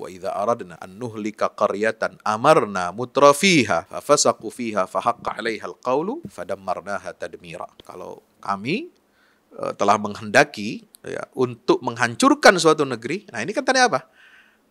Wa idza aradna an nuhlika qaryatan amarna mutrafiha fafasaku fiha fahaqqa 'alaiha al fadammarnaha tadmira. Kalau kami eh, telah menghendaki ya, untuk menghancurkan suatu negeri. Nah, ini kan tadi apa?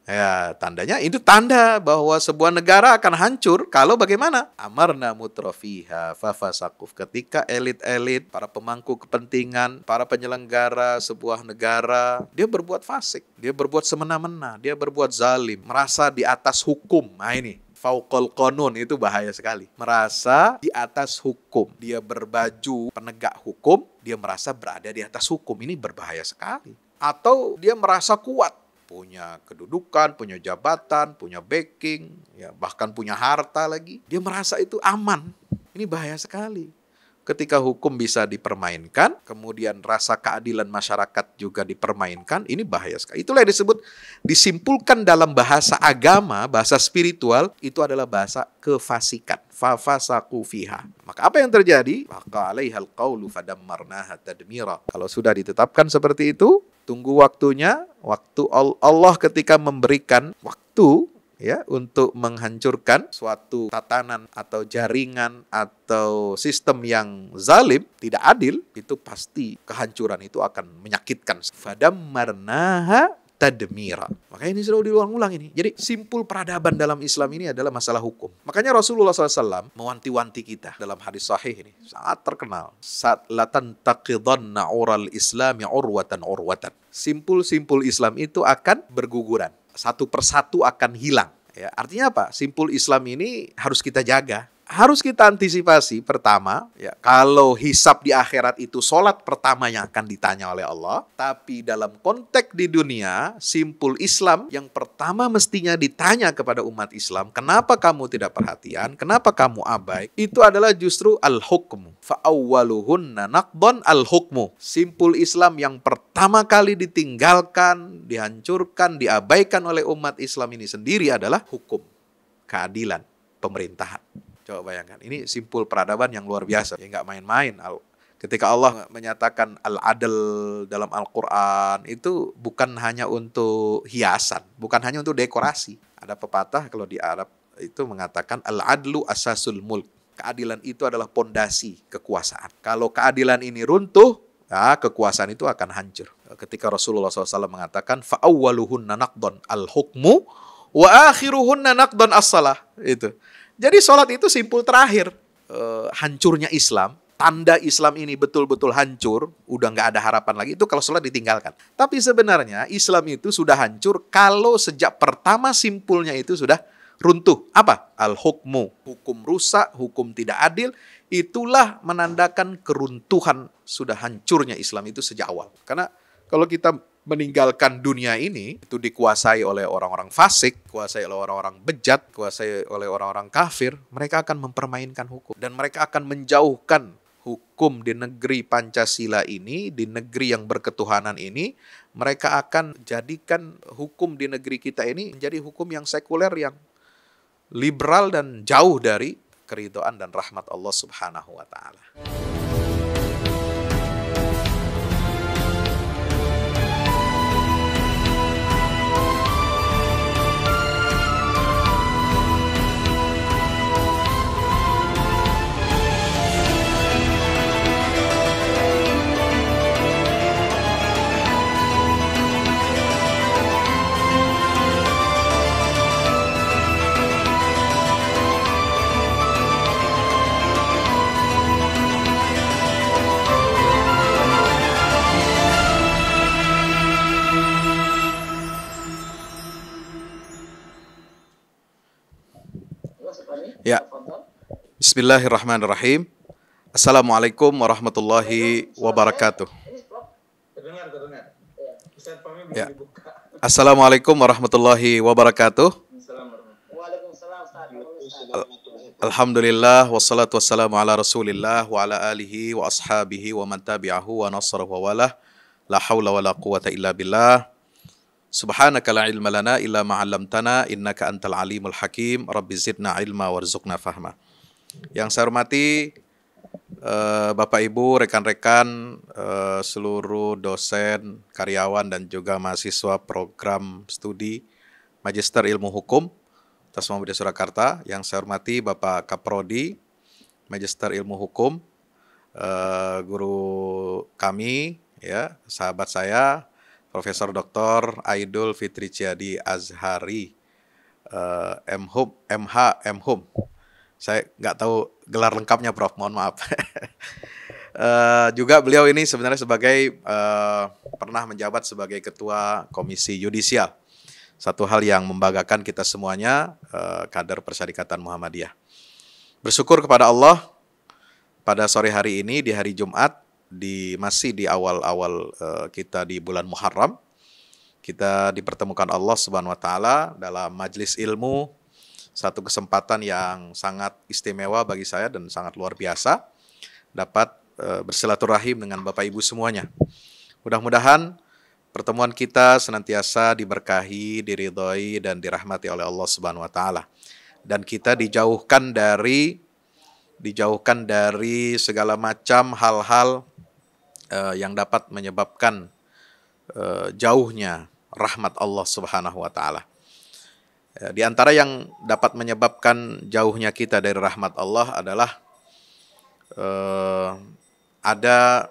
Ya, tandanya itu tanda bahwa sebuah negara akan hancur kalau bagaimana? Amarna mutrofiha fafasakuf. Ketika elit-elit, para pemangku kepentingan, para penyelenggara sebuah negara, dia berbuat fasik, dia berbuat semena-mena, dia berbuat zalim, merasa di atas hukum. Nah ini, faukol konun itu bahaya sekali. Merasa di atas hukum, dia berbaju penegak hukum, dia merasa berada di atas hukum. Ini berbahaya sekali. Atau dia merasa kuat, punya kedudukan, punya jabatan, punya backing, ya bahkan punya harta lagi, dia merasa itu aman. Ini bahaya sekali. Ketika hukum bisa dipermainkan, kemudian rasa keadilan masyarakat juga dipermainkan, ini bahaya sekali. Itulah yang disebut disimpulkan dalam bahasa agama, bahasa spiritual, itu adalah bahasa kefasikan. Fafasaku fiha. Maka apa yang terjadi? Maka alaihal qawlu fadammarnaha tadmira. Kalau sudah ditetapkan seperti itu, Tunggu waktunya, waktu Allah ketika memberikan waktu ya untuk menghancurkan suatu tatanan atau jaringan atau sistem yang zalim tidak adil itu pasti kehancuran itu akan menyakitkan marnaha tadmira. Makanya ini selalu diulang-ulang ini. Jadi simpul peradaban dalam Islam ini adalah masalah hukum. Makanya Rasulullah SAW mewanti-wanti kita dalam hadis sahih ini. Sangat terkenal. Saat latan taqidanna Islam ya urwatan urwatan. Simpul-simpul Islam itu akan berguguran. Satu persatu akan hilang. Ya, artinya apa? Simpul Islam ini harus kita jaga harus kita antisipasi pertama ya kalau hisap di akhirat itu solat pertama yang akan ditanya oleh Allah tapi dalam konteks di dunia simpul Islam yang pertama mestinya ditanya kepada umat Islam kenapa kamu tidak perhatian kenapa kamu abai itu adalah justru al hukmu faawwaluhunna naqdon al hukmu simpul Islam yang pertama kali ditinggalkan dihancurkan diabaikan oleh umat Islam ini sendiri adalah hukum keadilan pemerintahan Coba bayangkan, ini simpul peradaban yang luar biasa. Ya nggak main-main. Ketika Allah menyatakan al-adl dalam Al-Quran, itu bukan hanya untuk hiasan, bukan hanya untuk dekorasi. Ada pepatah kalau di Arab itu mengatakan al-adlu asasul mulk. Keadilan itu adalah pondasi kekuasaan. Kalau keadilan ini runtuh, ya kekuasaan itu akan hancur. Ketika Rasulullah SAW mengatakan fa'awwaluhunna naqdon al-hukmu wa akhiruhunna naqdon as-salah. Itu. Jadi sholat itu simpul terakhir. E, hancurnya Islam, tanda Islam ini betul-betul hancur, udah nggak ada harapan lagi, itu kalau sholat ditinggalkan. Tapi sebenarnya Islam itu sudah hancur kalau sejak pertama simpulnya itu sudah runtuh. Apa? Al-hukmu. Hukum rusak, hukum tidak adil, itulah menandakan keruntuhan sudah hancurnya Islam itu sejak awal. Karena kalau kita meninggalkan dunia ini itu dikuasai oleh orang-orang fasik, kuasai oleh orang-orang bejat, kuasai oleh orang-orang kafir, mereka akan mempermainkan hukum dan mereka akan menjauhkan hukum di negeri Pancasila ini, di negeri yang berketuhanan ini, mereka akan jadikan hukum di negeri kita ini menjadi hukum yang sekuler yang liberal dan jauh dari keridoan dan rahmat Allah Subhanahu wa taala. Ya. Bismillahirrahmanirrahim. Assalamualaikum warahmatullahi wabarakatuh. Ya. ya. Assalamualaikum warahmatullahi wabarakatuh. Alhamdulillah wassalatu wassalamu ala Rasulillah wa ala alihi wa ashabihi wa man tabi'ahu wa nasarahu wa walah. La haula wa la quwata illa billah. Subhanaka la ilma lana illa ma 'allamtana innaka antal alimul hakim. Rabbi zidna ilma warzuqna fahma. Yang saya hormati eh, Bapak Ibu, rekan-rekan, eh, seluruh dosen, karyawan dan juga mahasiswa program studi Magister Ilmu Hukum Tasma Muhammadiyah Surakarta. Yang saya hormati Bapak Kaprodi Magister Ilmu Hukum, eh, guru kami ya, sahabat saya Profesor Dr. Aidul Fitri Ciadi Azhari uh, M Hub MH M Saya nggak tahu gelar lengkapnya Prof, mohon maaf. uh, juga beliau ini sebenarnya sebagai uh, pernah menjabat sebagai ketua Komisi Yudisial. Satu hal yang membanggakan kita semuanya uh, kader Persyarikatan Muhammadiyah. Bersyukur kepada Allah pada sore hari ini di hari Jumat di masih di awal-awal uh, kita di bulan Muharram kita dipertemukan Allah Subhanahu wa taala dalam majelis ilmu satu kesempatan yang sangat istimewa bagi saya dan sangat luar biasa dapat uh, bersilaturahim dengan Bapak Ibu semuanya. Mudah-mudahan pertemuan kita senantiasa diberkahi, diridhoi dan dirahmati oleh Allah Subhanahu wa taala. Dan kita dijauhkan dari dijauhkan dari segala macam hal-hal uh, yang dapat menyebabkan uh, jauhnya rahmat Allah Subhanahu wa taala. Eh, di antara yang dapat menyebabkan jauhnya kita dari rahmat Allah adalah uh, ada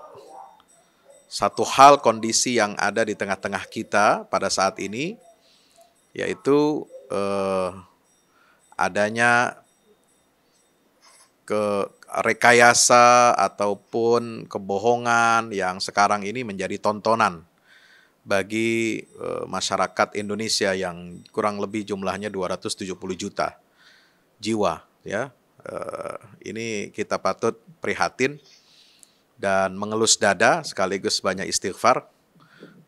satu hal kondisi yang ada di tengah-tengah kita pada saat ini yaitu eh, adanya ke rekayasa ataupun kebohongan yang sekarang ini menjadi tontonan bagi eh, masyarakat Indonesia yang kurang lebih jumlahnya 270 juta jiwa ya. Eh, ini kita patut prihatin dan mengelus dada sekaligus banyak istighfar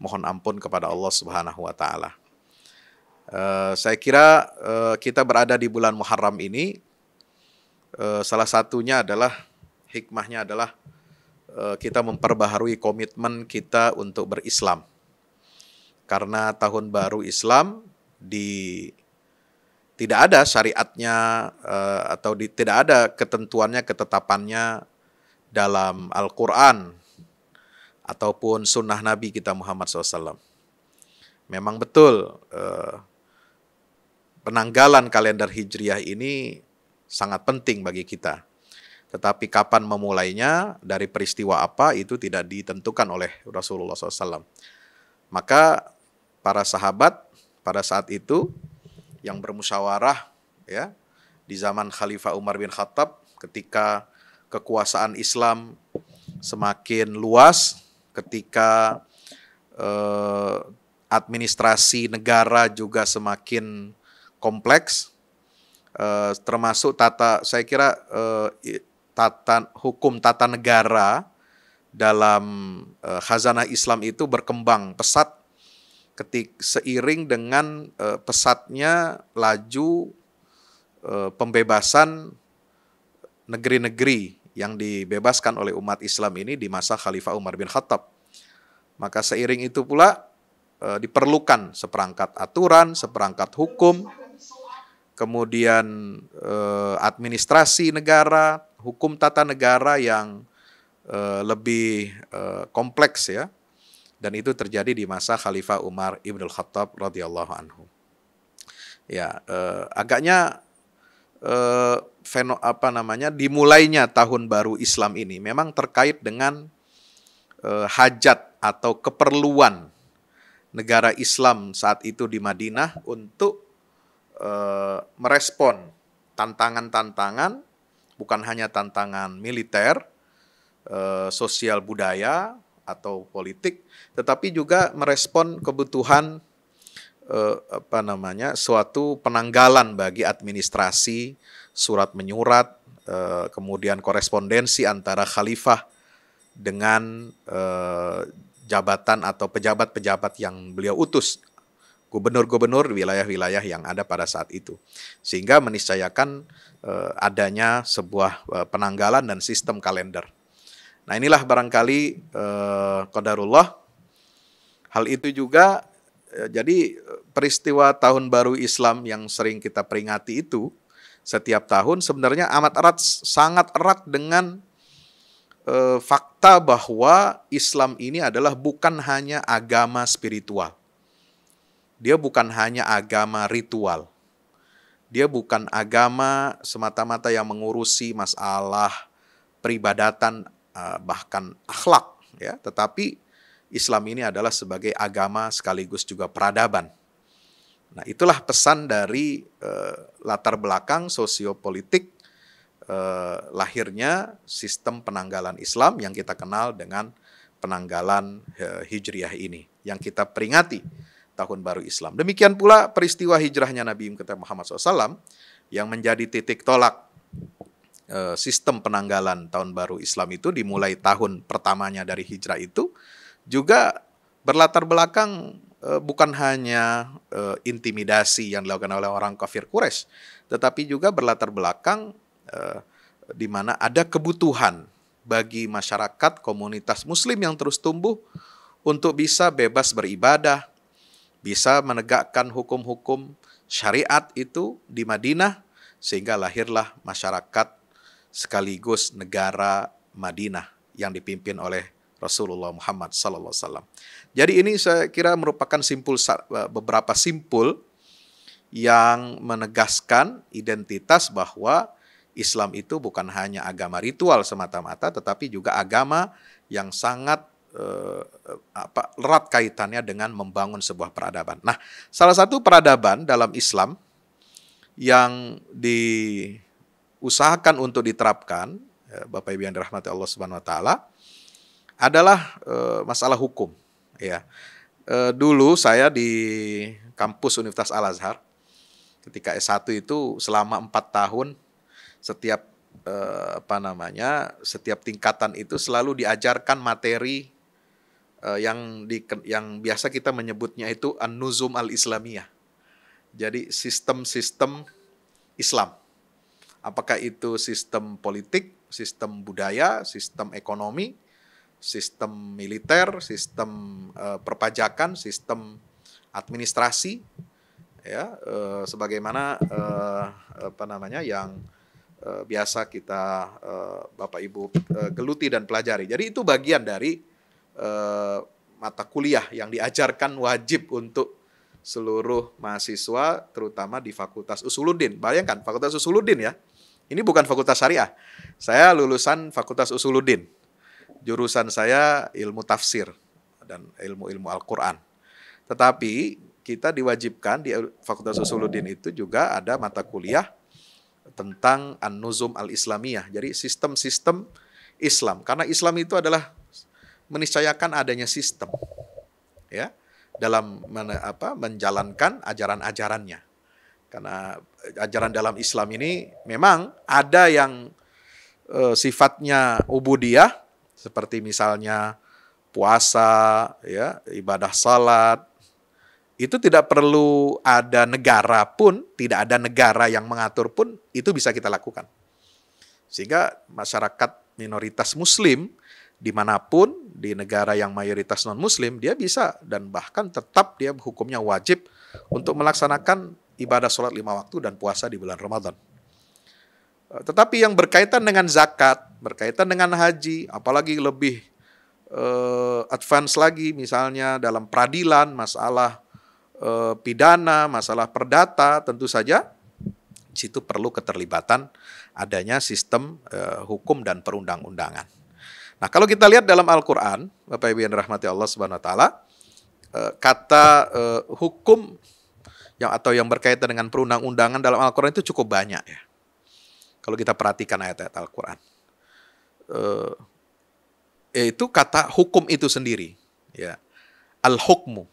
mohon ampun kepada Allah Subhanahu wa taala. Eh, saya kira kita berada di bulan Muharram ini Eh, salah satunya adalah hikmahnya adalah eh, kita memperbaharui komitmen kita untuk berislam. Karena tahun baru Islam di tidak ada syariatnya eh, atau di, tidak ada ketentuannya ketetapannya dalam Al-Qur'an ataupun sunnah Nabi kita Muhammad SAW. Memang betul penanggalan kalender Hijriah ini sangat penting bagi kita. Tetapi kapan memulainya, dari peristiwa apa, itu tidak ditentukan oleh Rasulullah SAW. Maka para sahabat pada saat itu yang bermusyawarah ya di zaman Khalifah Umar bin Khattab ketika kekuasaan Islam semakin luas, ketika eh, administrasi negara juga semakin kompleks, eh, termasuk tata saya kira eh, tata hukum tata negara dalam eh, khazanah Islam itu berkembang pesat ketik seiring dengan eh, pesatnya laju eh, pembebasan negeri-negeri yang dibebaskan oleh umat Islam ini di masa Khalifah Umar bin Khattab. Maka seiring itu pula e, diperlukan seperangkat aturan, seperangkat hukum kemudian eh, administrasi negara, hukum tata negara yang eh, lebih eh, kompleks ya. Dan itu terjadi di masa Khalifah Umar Ibnul Khattab radhiyallahu anhu. Ya, eh, agaknya eh, apa namanya dimulainya tahun baru Islam ini memang terkait dengan eh, hajat atau keperluan negara Islam saat itu di Madinah untuk Eh, merespon tantangan-tantangan bukan hanya tantangan militer, e, sosial budaya atau politik, tetapi juga merespon kebutuhan e, apa namanya suatu penanggalan bagi administrasi surat menyurat e, kemudian korespondensi antara khalifah dengan e, jabatan atau pejabat-pejabat yang beliau utus gubernur-gubernur wilayah-wilayah yang ada pada saat itu. Sehingga meniscayakan eh, adanya sebuah eh, penanggalan dan sistem kalender. Nah inilah barangkali eh, Qadarullah. Hal itu juga eh, jadi eh, peristiwa tahun baru Islam yang sering kita peringati itu setiap tahun sebenarnya amat erat sangat erat dengan eh, fakta bahwa Islam ini adalah bukan hanya agama spiritual dia bukan hanya agama ritual. Dia bukan agama semata-mata yang mengurusi masalah peribadatan eh, bahkan akhlak ya, tetapi Islam ini adalah sebagai agama sekaligus juga peradaban. Nah, itulah pesan dari eh, latar belakang sosiopolitik eh, lahirnya sistem penanggalan Islam yang kita kenal dengan penanggalan eh, Hijriah ini yang kita peringati tahun baru Islam. Demikian pula peristiwa hijrahnya Nabi Muhammad SAW yang menjadi titik tolak eh, sistem penanggalan tahun baru Islam itu dimulai tahun pertamanya dari hijrah itu juga berlatar belakang eh, bukan hanya eh, intimidasi yang dilakukan oleh orang kafir Quraisy tetapi juga berlatar belakang di mana ada kebutuhan bagi masyarakat komunitas muslim yang terus tumbuh untuk bisa bebas beribadah, bisa menegakkan hukum-hukum syariat itu di Madinah sehingga lahirlah masyarakat sekaligus negara Madinah yang dipimpin oleh Rasulullah Muhammad SAW. Jadi ini saya kira merupakan simpul e, beberapa simpul yang menegaskan identitas bahwa Islam itu bukan hanya agama ritual semata-mata tetapi juga agama yang sangat eh, apa, erat kaitannya dengan membangun sebuah peradaban. Nah, salah satu peradaban dalam Islam yang diusahakan untuk diterapkan, ya, Bapak Ibu yang dirahmati Allah Subhanahu Wa Taala, adalah eh, masalah hukum. Ya, eh, dulu saya di kampus Universitas Al Azhar, ketika S1 itu selama empat tahun setiap eh, apa namanya setiap tingkatan itu selalu diajarkan materi uh, yang di yang biasa kita menyebutnya itu an-nuzum al-islamiyah. Jadi sistem-sistem Islam. Apakah itu sistem politik, sistem budaya, sistem ekonomi, sistem militer, sistem uh, perpajakan, sistem administrasi ya uh, sebagaimana uh, apa namanya yang biasa kita Bapak Ibu geluti dan pelajari. Jadi itu bagian dari Eh, mata kuliah yang diajarkan wajib untuk seluruh mahasiswa terutama di Fakultas Usuluddin. Bayangkan Fakultas Usuluddin ya. Ini bukan fakultas syariah. Saya lulusan Fakultas Usuluddin. Jurusan saya ilmu tafsir dan ilmu-ilmu Al-Qur'an. Tetapi kita diwajibkan di Fakultas Usuluddin itu juga ada mata kuliah tentang An-Nuzum Al-Islamiyah. Jadi sistem-sistem Islam. Karena Islam itu adalah meniscayakan adanya sistem ya dalam men, apa, menjalankan ajaran-ajarannya. Karena eh, ajaran dalam Islam ini memang ada yang e, sifatnya ubudiyah seperti misalnya puasa, ya, ibadah salat. Itu tidak perlu ada negara pun, tidak ada negara yang mengatur pun itu bisa kita lakukan. Sehingga masyarakat minoritas muslim dimanapun di negara yang mayoritas non muslim dia bisa dan bahkan tetap dia hukumnya wajib untuk melaksanakan ibadah sholat lima waktu dan puasa di bulan Ramadan. Eh, tetapi yang berkaitan dengan zakat, berkaitan dengan haji, apalagi lebih uh, advance lagi misalnya dalam peradilan, masalah uh, pidana, masalah perdata, tentu saja situ perlu keterlibatan adanya sistem uh, hukum dan perundang-undangan. Nah, kalau kita lihat dalam Al-Qur'an, Bapak Ibu yang dirahmati Allah Subhanahu wa taala, eh, kata uh, hukum yang atau yang berkaitan dengan perundang-undangan dalam Al-Qur'an itu cukup banyak ya. Kalau kita perhatikan ayat-ayat Al-Qur'an. Uh, yaitu kata hukum itu sendiri, ya. Al-hukmu.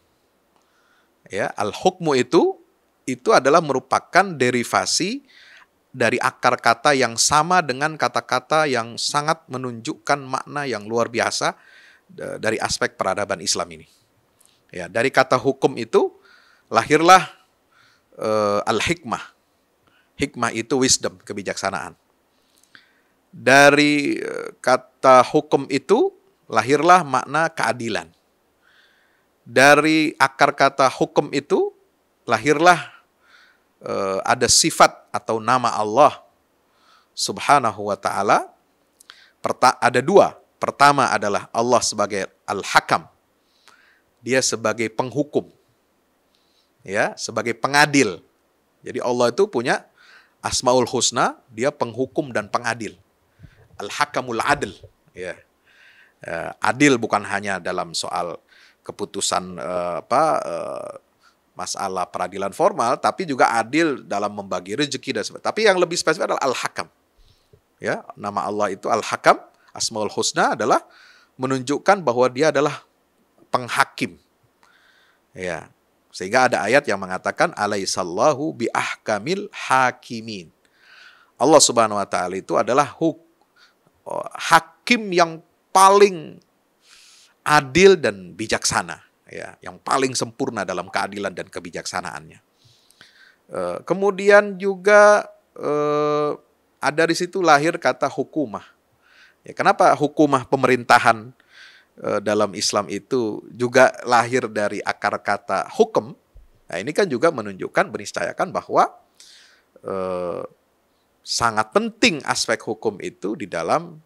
Ya, al-hukmu itu itu adalah merupakan derivasi dari akar kata yang sama dengan kata-kata yang sangat menunjukkan makna yang luar biasa dari aspek peradaban Islam ini. Ya, dari kata hukum itu lahirlah uh, al-hikmah. Hikmah itu wisdom, kebijaksanaan. Dari eh, kata hukum itu lahirlah makna keadilan. Dari akar kata hukum itu lahirlah uh, ada sifat atau nama Allah Subhanahu wa taala ada dua. Pertama adalah Allah sebagai Al-Hakam. Dia sebagai penghukum. Ya, sebagai pengadil. Jadi Allah itu punya Asmaul Husna, dia penghukum dan pengadil. Al-Hakamul Adil, ya. Eh, adil bukan hanya dalam soal keputusan eh, apa masalah peradilan formal, tapi juga adil dalam membagi rezeki dan sebagainya. Tapi yang lebih spesifik adalah Al-Hakam. Ya, nama Allah itu Al-Hakam, Asmaul Husna adalah menunjukkan bahwa dia adalah penghakim. Ya. Sehingga ada ayat yang mengatakan alaisallahu bi ahkamil hakimin. Allah Subhanahu wa taala itu adalah huk, oh, hakim yang paling adil dan bijaksana ya yang paling sempurna dalam keadilan dan kebijaksanaannya. Eh, kemudian juga eh, ada di situ lahir kata hukumah. Ya, kenapa hukumah pemerintahan eh, dalam Islam itu juga lahir dari akar kata hukum? Nah, ini kan juga menunjukkan meniscayakan bahwa sangat penting aspek hukum itu di dalam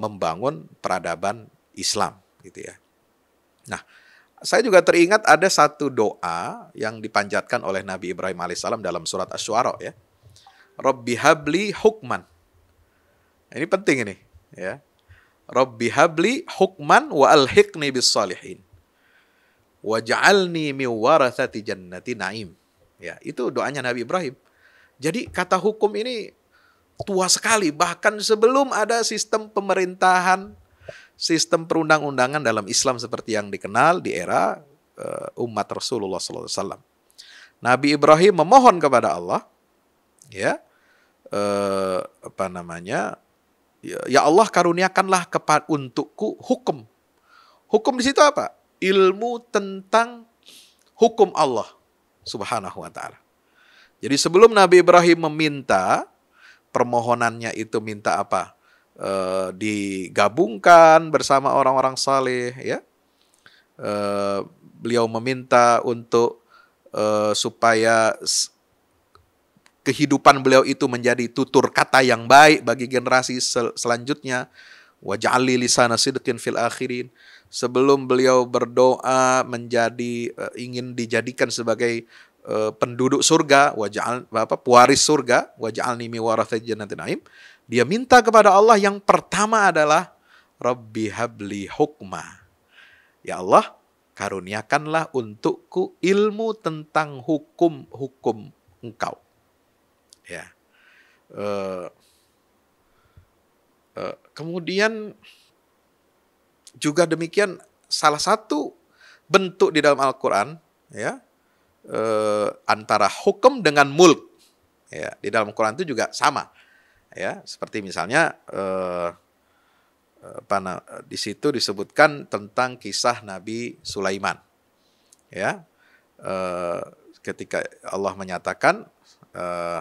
membangun peradaban Islam, gitu ya. Nah, saya juga teringat ada satu doa yang dipanjatkan oleh Nabi Ibrahim alaihissalam dalam surat Asy-Syu'ara ya. Rabbi habli hukman. Ini penting ini ya. Rabbi habli hukman wa alhiqni bis salihin. Waj'alni min warathati jannati na'im. Ya, itu doanya Nabi Ibrahim. Jadi kata hukum ini tua sekali bahkan sebelum ada sistem pemerintahan sistem perundang-undangan dalam Islam seperti yang dikenal di era eh, umat Rasulullah SAW. Nabi Ibrahim memohon kepada Allah, ya uh, apa namanya, ya, ya Allah karuniakanlah kepada untukku hukum. Hukum di situ apa? Ilmu tentang hukum Allah Subhanahu wa taala. Jadi sebelum Nabi Ibrahim meminta permohonannya itu minta apa? e, digabungkan bersama orang-orang saleh ya. e, beliau meminta untuk e, supaya kehidupan beliau itu menjadi tutur kata yang baik bagi generasi sel selanjutnya. Waj'alli lisana sidqin fil akhirin. Sebelum beliau berdoa menjadi e, ingin dijadikan sebagai penduduk surga, waj'al apa pewaris surga, waj'alni mi warahat jannatin naim. Dia minta kepada Allah yang pertama adalah Rabbi habli hukma. Ya Allah, karuniakanlah untukku ilmu tentang hukum-hukum engkau. Ya. Uh, uh, kemudian juga demikian salah satu bentuk di dalam Al-Quran ya uh, antara hukum dengan mulk ya di dalam Quran itu juga sama ya seperti misalnya eh, apa di situ disebutkan tentang kisah Nabi Sulaiman ya eh, ketika Allah menyatakan eh,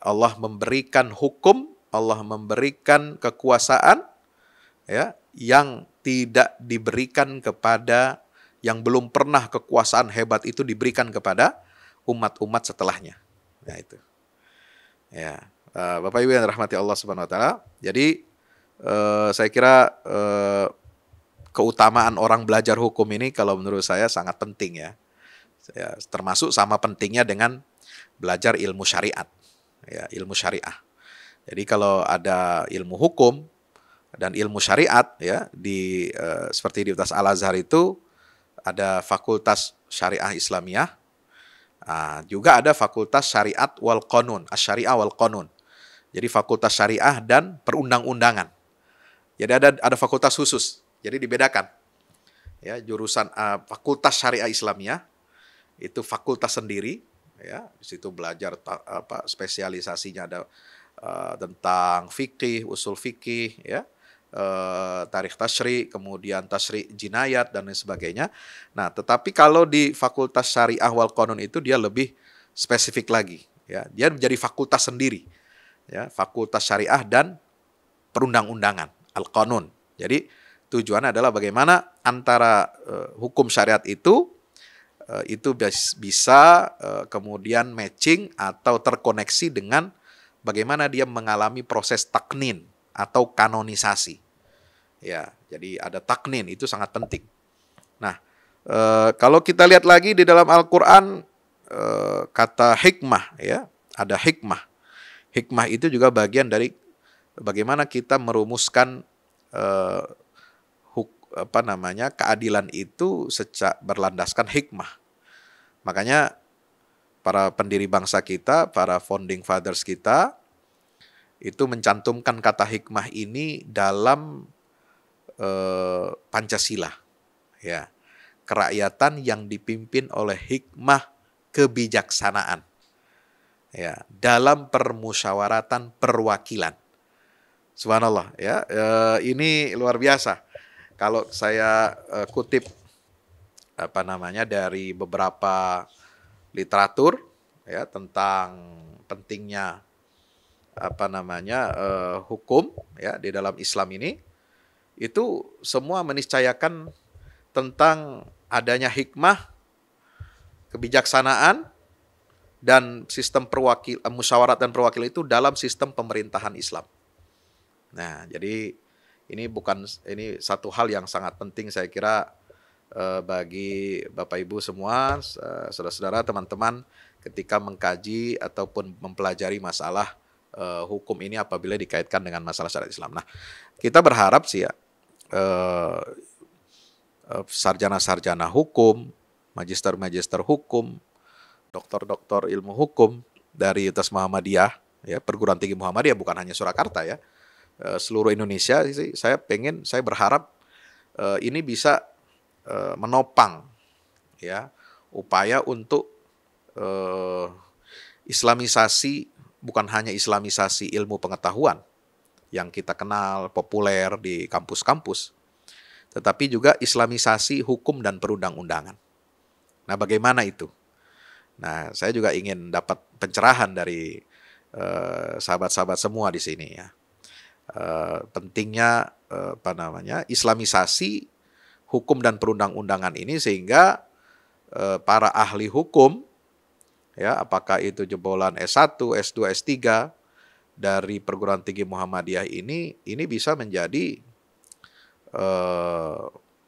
Allah memberikan hukum Allah memberikan kekuasaan ya yang tidak diberikan kepada yang belum pernah kekuasaan hebat itu diberikan kepada umat-umat setelahnya. Nah itu. Ya. Eh, Bapak Ibu yang rahmati Allah Subhanahu wa taala. Jadi eh, saya kira eh, keutamaan orang belajar hukum ini kalau menurut saya sangat penting ya. ya termasuk sama pentingnya dengan belajar ilmu syariat. Ya, ilmu syariah. Jadi kalau ada ilmu hukum dan ilmu syariat ya di eh, seperti di Universitas Al Azhar itu ada Fakultas Syariah Islamiyah. Nah, juga ada Fakultas Syariat wal Qanun, Asy-Syariah wal Qanun. Jadi fakultas syariah dan perundang-undangan. Jadi ada ada fakultas khusus. Jadi dibedakan. Ya, jurusan uh, fakultas syariah Islamnya itu fakultas sendiri ya, di situ belajar ta, apa spesialisasinya ada uh, tentang fikih, usul fikih ya. Uh, tarikh tasri, kemudian tasri jinayat dan lain sebagainya. Nah, tetapi kalau di Fakultas Syariah wal Konun itu dia lebih spesifik lagi, ya. Dia menjadi fakultas sendiri ya, fakultas syariah dan perundang-undangan, al-qanun. Jadi tujuannya adalah bagaimana antara uh, hukum syariat itu uh, itu bisa uh, kemudian matching atau terkoneksi dengan bagaimana dia mengalami proses taknin atau kanonisasi. Ya, jadi ada taknin itu sangat penting. Nah, e, kalau kita lihat lagi di dalam Al-Qur'an e, kata hikmah ya, ada hikmah hikmah itu juga bagian dari bagaimana kita merumuskan eh, huk, apa namanya keadilan itu sejak berlandaskan hikmah. Makanya para pendiri bangsa kita, para founding fathers kita itu mencantumkan kata hikmah ini dalam eh, Pancasila. Ya. Kerakyatan yang dipimpin oleh hikmah kebijaksanaan ya dalam permusyawaratan perwakilan. Subhanallah ya e, ini luar biasa. Kalau saya e, kutip apa namanya dari beberapa literatur ya tentang pentingnya apa namanya e, hukum ya di dalam Islam ini itu semua meniscayakan tentang adanya hikmah kebijaksanaan dan sistem perwakil eh, musyawarat dan perwakilan itu dalam sistem pemerintahan Islam. Nah, jadi ini bukan ini satu hal yang sangat penting saya kira eh, bagi Bapak Ibu semua, eh, saudara-saudara, teman-teman ketika mengkaji ataupun mempelajari masalah eh, hukum ini apabila dikaitkan dengan masalah syariat Islam. Nah, kita berharap sih ya eh, eh sarjana -sarjana hukum, magister-magister hukum, dokter-dokter ilmu hukum dari Universitas Muhammadiyah, ya perguruan tinggi Muhammadiyah bukan hanya Surakarta ya, eh, seluruh Indonesia sih saya pengen, saya berharap eh, ini bisa eh, menopang ya upaya untuk Islamisasi bukan hanya Islamisasi ilmu pengetahuan yang kita kenal populer di kampus-kampus, tetapi juga Islamisasi hukum dan perundang-undangan. Nah, bagaimana itu? Nah, saya juga ingin dapat pencerahan dari sahabat eh, sahabat-sahabat semua di sini ya. Uh, pentingnya uh, apa namanya Islamisasi hukum dan perundang-undangan ini sehingga para ahli hukum ya apakah itu jebolan S1, S2, S3 dari perguruan tinggi Muhammadiyah ini ini bisa menjadi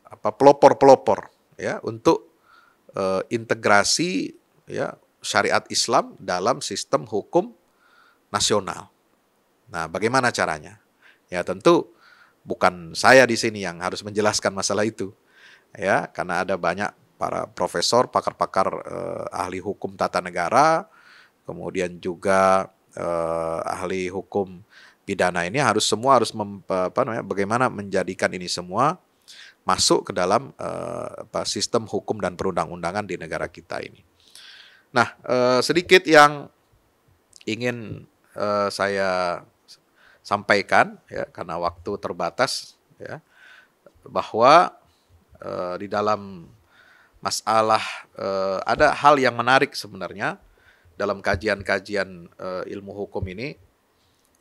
apa pelopor-pelopor ya untuk integrasi ya syariat Islam dalam sistem hukum nasional. Nah, bagaimana caranya? Ya, tentu bukan saya di sini yang harus menjelaskan masalah itu. Ya, karena ada banyak para profesor, pakar-pakar eh, ahli hukum tata negara, kemudian juga eh, ahli hukum pidana ini harus semua harus mem, apa namanya, bagaimana menjadikan ini semua masuk ke dalam eh, apa, sistem hukum dan perundang-undangan di negara kita ini. Nah, eh, sedikit yang ingin eh, saya sampaikan ya karena waktu terbatas ya bahwa eh, di dalam masalah eh, ada hal yang menarik sebenarnya dalam kajian-kajian eh, ilmu hukum ini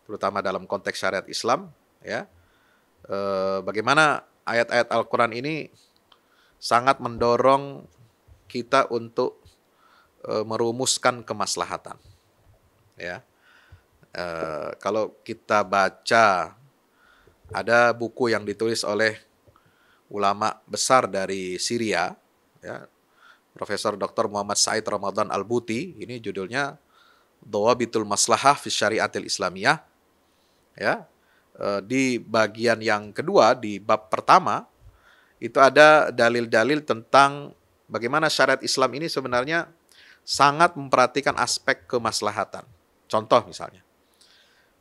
terutama dalam konteks syariat Islam ya eh, bagaimana ayat-ayat Al-Qur'an ini sangat mendorong kita untuk E, merumuskan kemaslahatan. Ya. E, kalau kita baca ada buku yang ditulis oleh ulama besar dari Syria, ya, Profesor Dr. Muhammad Said Ramadan Al-Buti, ini judulnya Doa Bitul Maslahah fi Syariatil Islamiyah. Ya. E, di bagian yang kedua di bab pertama itu ada dalil-dalil tentang bagaimana syariat Islam ini sebenarnya sangat memperhatikan aspek kemaslahatan. Contoh misalnya,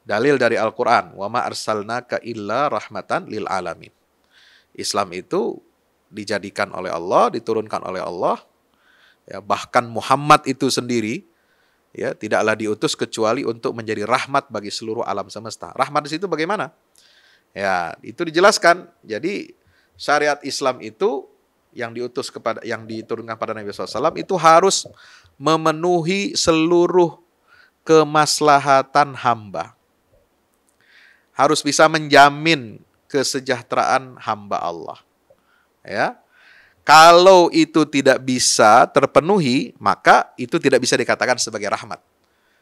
dalil dari Al-Quran, وَمَا أَرْسَلْنَاكَ إِلَّا رَحْمَةً alamin. Islam itu dijadikan oleh Allah, diturunkan oleh Allah, ya, bahkan Muhammad itu sendiri ya tidaklah diutus kecuali untuk menjadi rahmat bagi seluruh alam semesta. Rahmat di situ bagaimana? Ya, itu dijelaskan. Jadi syariat Islam itu yang diutus kepada yang diturunkan pada Nabi SAW itu harus memenuhi seluruh kemaslahatan hamba. Harus bisa menjamin kesejahteraan hamba Allah. Ya. Kalau itu tidak bisa terpenuhi, maka itu tidak bisa dikatakan sebagai rahmat.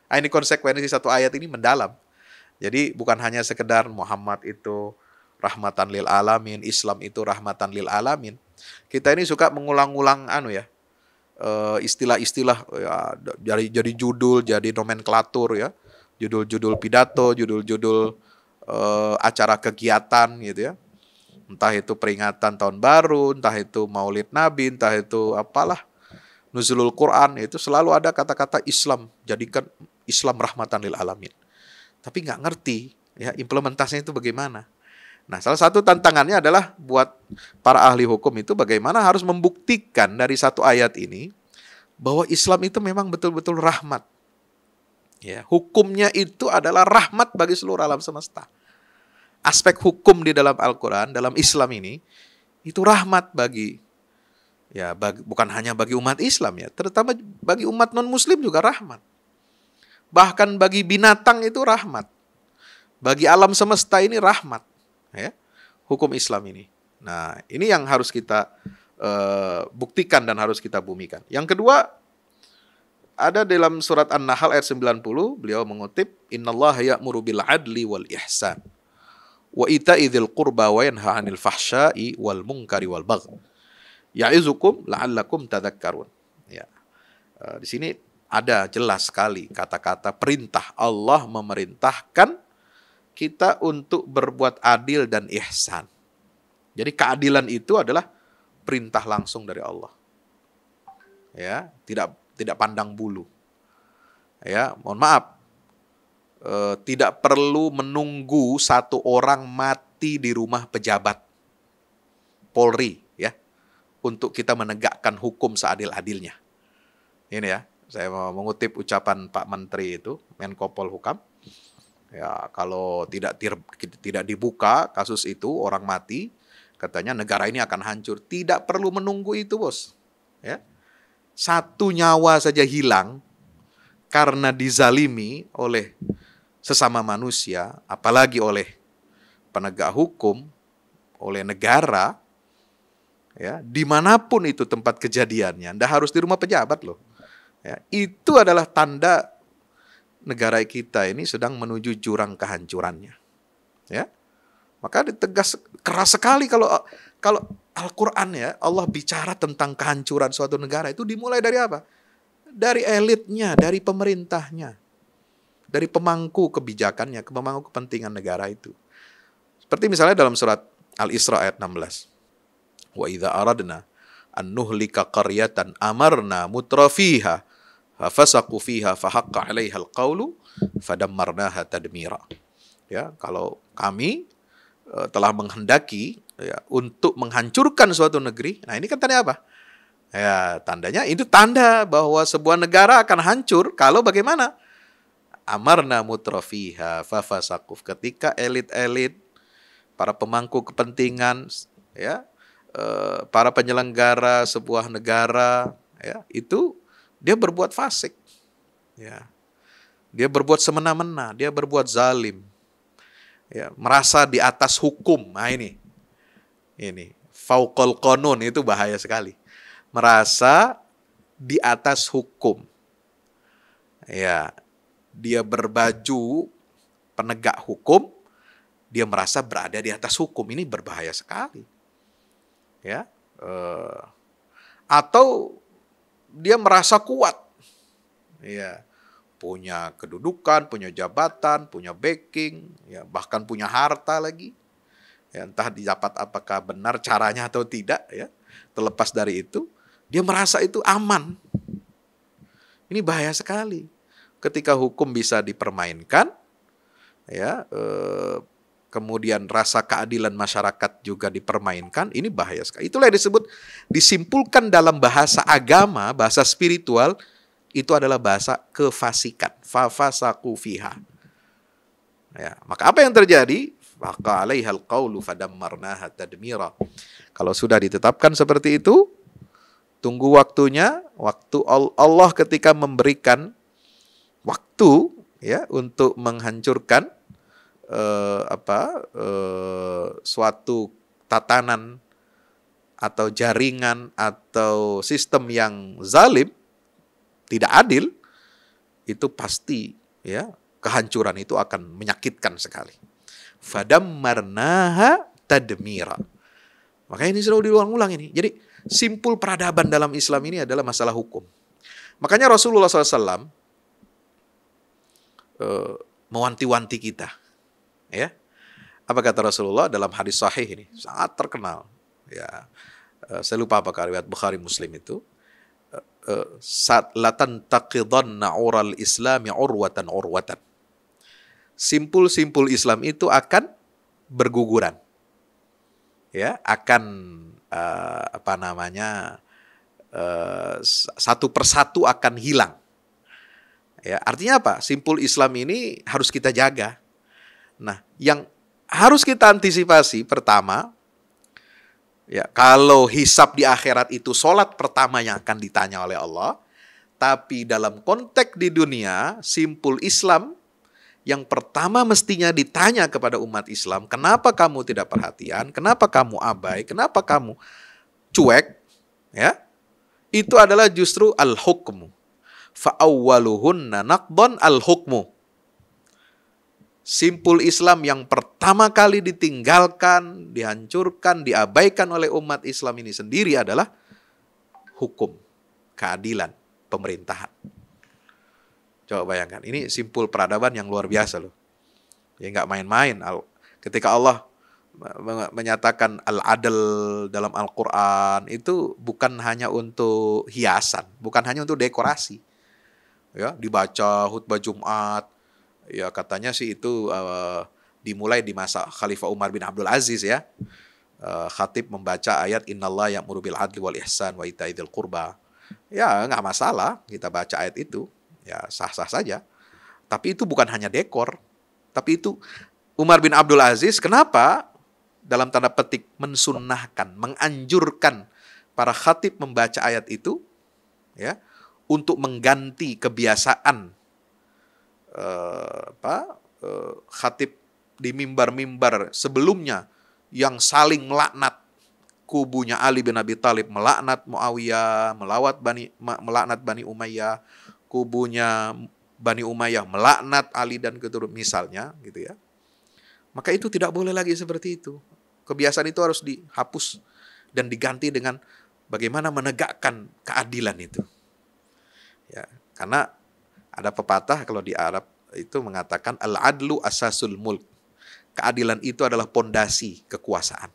Nah, ini konsekuensi satu ayat ini mendalam. Jadi bukan hanya sekedar Muhammad itu rahmatan lil alamin, Islam itu rahmatan lil alamin, kita ini suka mengulang-ulang anu ya. Eh, istilah-istilah ya, jadi jadi judul, jadi nomenklatur ya. Judul-judul pidato, judul-judul uh, acara kegiatan gitu ya. Entah itu peringatan tahun baru, entah itu Maulid Nabi, entah itu apalah nuzulul Quran itu selalu ada kata-kata Islam, jadikan Islam rahmatan lil alamin. Tapi nggak ngerti ya implementasinya itu bagaimana. Nah, salah satu tantangannya adalah buat para ahli hukum itu bagaimana harus membuktikan dari satu ayat ini bahwa Islam itu memang betul-betul rahmat. Ya, hukumnya itu adalah rahmat bagi seluruh alam semesta. Aspek hukum di dalam Al-Qur'an, dalam Islam ini itu rahmat bagi ya bagi, bukan hanya bagi umat Islam ya, terutama bagi umat non-muslim juga rahmat. Bahkan bagi binatang itu rahmat. Bagi alam semesta ini rahmat ya hukum Islam ini. Nah, ini yang harus kita uh, buktikan dan harus kita bumikan. Yang kedua, ada dalam surat An-Nahl ayat 90, beliau mengutip, Innallaha ya'muru bil adli wal ihsan, wa ita'i dzil qurba wa yanha 'anil fahsya'i wal munkari wal bagh. Ya'izukum la'allakum tadhakkarun. Ya. Uh, di sini ada jelas sekali kata-kata perintah Allah memerintahkan kita untuk berbuat adil dan ihsan. Jadi keadilan itu adalah perintah langsung dari Allah. Ya, tidak tidak pandang bulu. Ya, mohon maaf. E, tidak perlu menunggu satu orang mati di rumah pejabat Polri ya untuk kita menegakkan hukum seadil-adilnya. Ini ya, saya mau mengutip ucapan Pak Menteri itu, Menko Polhukam Ya, kalau tidak tidak dibuka kasus itu orang mati, katanya negara ini akan hancur. Tidak perlu menunggu itu, Bos. Ya. Satu nyawa saja hilang karena dizalimi oleh sesama manusia, apalagi oleh penegak hukum, oleh negara, ya dimanapun itu tempat kejadiannya, anda harus di rumah pejabat loh. Ya, itu adalah tanda negara kita ini sedang menuju jurang kehancurannya. Ya. Maka ditegas keras sekali kalau kalau Al-Qur'an ya, Allah bicara tentang kehancuran suatu negara itu dimulai dari apa? Dari elitnya, dari pemerintahnya. Dari pemangku kebijakannya, pemangku kepentingan negara itu. Seperti misalnya dalam surat Al-Isra ayat 16. Wa idza aradna an nuhlika qaryatan amarna mutrafiha fasaqu fiha fahaqqa 'alaiha alqaulu fadammarnaha tadmira. Ya, kalau kami uh, telah menghendaki ya, untuk menghancurkan suatu negeri. Nah, ini kan tanda apa? Ya, tandanya itu tanda bahwa sebuah negara akan hancur kalau bagaimana? Amarna mutrafiha fafasakuf ketika elit-elit para pemangku kepentingan ya eh, para penyelenggara sebuah negara ya itu dia berbuat fasik. Ya. Dia berbuat semena-mena, dia berbuat zalim. Ya, merasa di atas hukum. Nah ini. Ini faukol konon itu bahaya sekali. Merasa di atas hukum. Ya, dia berbaju penegak hukum, dia merasa berada di atas hukum. Ini berbahaya sekali. Ya. Uh, atau dia merasa kuat. Ya, punya kedudukan, punya jabatan, punya backing, ya bahkan punya harta lagi. Ya, entah didapat apakah benar caranya atau tidak ya. Terlepas dari itu, dia merasa itu aman. Ini bahaya sekali. Ketika hukum bisa dipermainkan, ya eh, kemudian rasa keadilan masyarakat juga dipermainkan, ini bahaya sekali. Itulah yang disebut disimpulkan dalam bahasa agama, bahasa spiritual, itu adalah bahasa kefasikan. Fafasaku fiha. Ya, maka apa yang terjadi? Maka alaihal qawlu fadammarnaha tadmira. Kalau sudah ditetapkan seperti itu, tunggu waktunya, waktu Allah ketika memberikan waktu ya untuk menghancurkan eh, apa eh, suatu tatanan atau jaringan atau sistem yang zalim tidak adil itu pasti ya kehancuran itu akan menyakitkan sekali. marnaha tadmira. Makanya ini selalu diulang-ulang ini. Jadi simpul peradaban dalam Islam ini adalah masalah hukum. Makanya Rasulullah SAW eh, mewanti-wanti kita ya. Apa kata Rasulullah dalam hadis sahih ini sangat terkenal ya. Eh, saya lupa apakah riwayat Bukhari Muslim itu eh, eh, saat latan taqidanna ural islami urwatan urwatan. Simpul-simpul Islam itu akan berguguran. Ya, akan uh, apa namanya? Uh, satu persatu akan hilang. Ya, artinya apa? Simpul Islam ini harus kita jaga. Nah, yang harus kita antisipasi pertama, ya kalau hisap di akhirat itu sholat pertama yang akan ditanya oleh Allah, tapi dalam konteks di dunia, simpul Islam yang pertama mestinya ditanya kepada umat Islam, kenapa kamu tidak perhatian, kenapa kamu abai, kenapa kamu cuek, ya? Itu adalah justru al-hukmu. Fa'awwaluhunna naqdon al-hukmu simpul Islam yang pertama kali ditinggalkan, dihancurkan, diabaikan oleh umat Islam ini sendiri adalah hukum, keadilan, pemerintahan. Coba bayangkan, ini simpul peradaban yang luar biasa loh. Ya nggak main-main. Ketika Allah menyatakan al-adl dalam Al-Quran itu bukan hanya untuk hiasan, bukan hanya untuk dekorasi. Ya, dibaca khutbah Jumat, ya katanya sih itu uh, dimulai di masa Khalifah Umar bin Abdul Aziz ya. Uh, khatib membaca ayat innallaha ya'muru bil adli wal ihsan wa itaidil qurba. Ya, nggak masalah kita baca ayat itu. Ya, sah-sah saja. Tapi itu bukan hanya dekor, tapi itu Umar bin Abdul Aziz kenapa dalam tanda petik mensunnahkan, menganjurkan para khatib membaca ayat itu ya untuk mengganti kebiasaan eh, apa eh, khatib di mimbar-mimbar sebelumnya yang saling melaknat kubunya Ali bin Abi Thalib melaknat Muawiyah, melawat Bani melaknat Bani Umayyah, kubunya Bani Umayyah melaknat Ali dan keturun misalnya gitu ya. Maka itu tidak boleh lagi seperti itu. Kebiasaan itu harus dihapus dan diganti dengan bagaimana menegakkan keadilan itu. Ya, karena ada pepatah kalau di Arab itu mengatakan al-adlu asasul mulk. Keadilan itu adalah pondasi kekuasaan.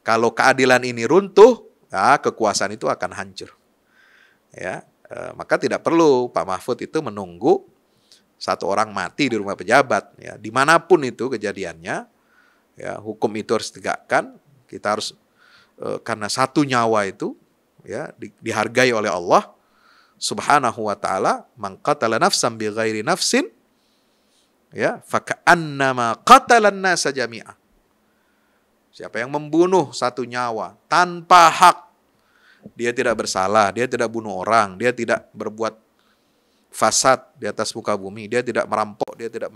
Kalau keadilan ini runtuh, ya, kekuasaan itu akan hancur. Ya, e, maka tidak perlu Pak Mahfud itu menunggu satu orang mati di rumah pejabat ya dimanapun itu kejadiannya ya hukum itu harus tegakkan kita harus e, karena satu nyawa itu ya di, dihargai oleh Allah Subhanahu wa taala man qatala nafsan bi ghairi nafsin ya fakannama qatalan nasa jami'a siapa yang membunuh satu nyawa tanpa hak dia tidak bersalah dia tidak bunuh orang dia tidak berbuat fasad di atas muka bumi dia tidak merampok dia tidak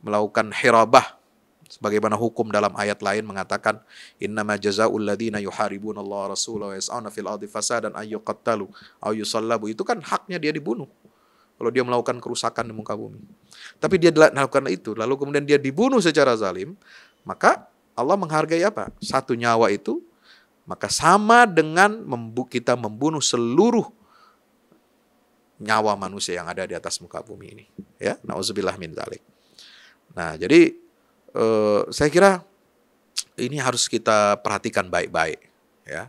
melakukan hirabah sebagaimana hukum dalam ayat lain mengatakan innama jazaa'ul ladzina yuharibuna Allah rasulahu wa yas'una fil ardi fasadan ay yuqattalu aw yusallabu itu kan haknya dia dibunuh kalau dia melakukan kerusakan di muka bumi. Tapi dia melakukan itu, lalu kemudian dia dibunuh secara zalim, maka Allah menghargai apa? Satu nyawa itu, maka sama dengan kita membunuh seluruh nyawa manusia yang ada di atas muka bumi ini. Ya, nauzubillah min zalik. Nah, jadi eh, saya kira ini harus kita perhatikan baik-baik. Ya,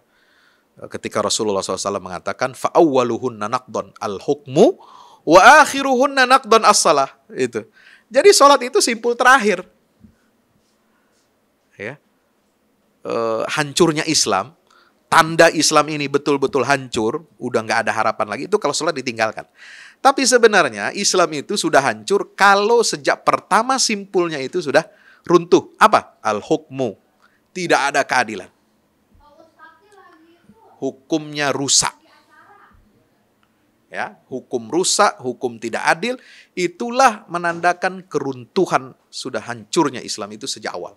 ketika Rasulullah SAW mengatakan faawwaluhun nanakdon al hukmu Wa akhiruhunna naqdan as asalah Itu. Jadi solat itu simpul terakhir. Ya. E, hancurnya Islam, tanda Islam ini betul-betul hancur, udah nggak ada harapan lagi, itu kalau sholat ditinggalkan. Tapi sebenarnya Islam itu sudah hancur kalau sejak pertama simpulnya itu sudah runtuh. Apa? Al-hukmu. Tidak ada keadilan. Hukumnya rusak ya, hukum rusak, hukum tidak adil, itulah menandakan keruntuhan sudah hancurnya Islam itu sejak awal.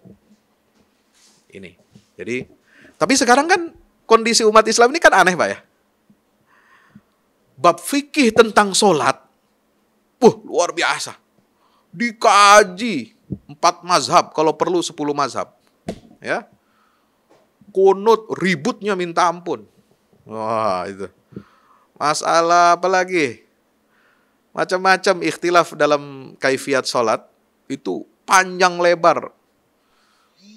Ini. Jadi, tapi sekarang kan kondisi umat Islam ini kan aneh, Pak ya. Bab fikih tentang sholat, wah luar biasa. Dikaji empat mazhab, kalau perlu sepuluh mazhab. Ya, kunut ributnya minta ampun. Wah, itu masalah apa lagi? Macam-macam ikhtilaf dalam kaifiat sholat itu panjang lebar.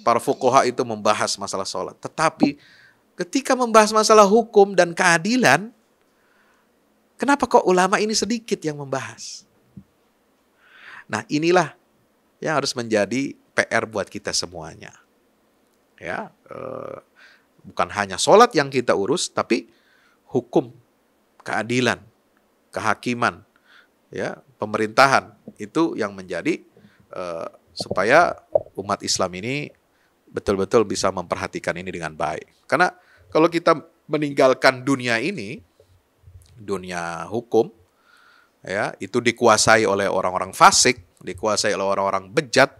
Para fukoha itu membahas masalah sholat. Tetapi ketika membahas masalah hukum dan keadilan, kenapa kok ulama ini sedikit yang membahas? Nah inilah yang harus menjadi PR buat kita semuanya. Ya, eh, bukan hanya sholat yang kita urus, tapi hukum keadilan, kehakiman, ya, pemerintahan itu yang menjadi uh, supaya umat Islam ini betul-betul bisa memperhatikan ini dengan baik. Karena kalau kita meninggalkan dunia ini, dunia hukum, ya itu dikuasai oleh orang-orang fasik, dikuasai oleh orang-orang bejat,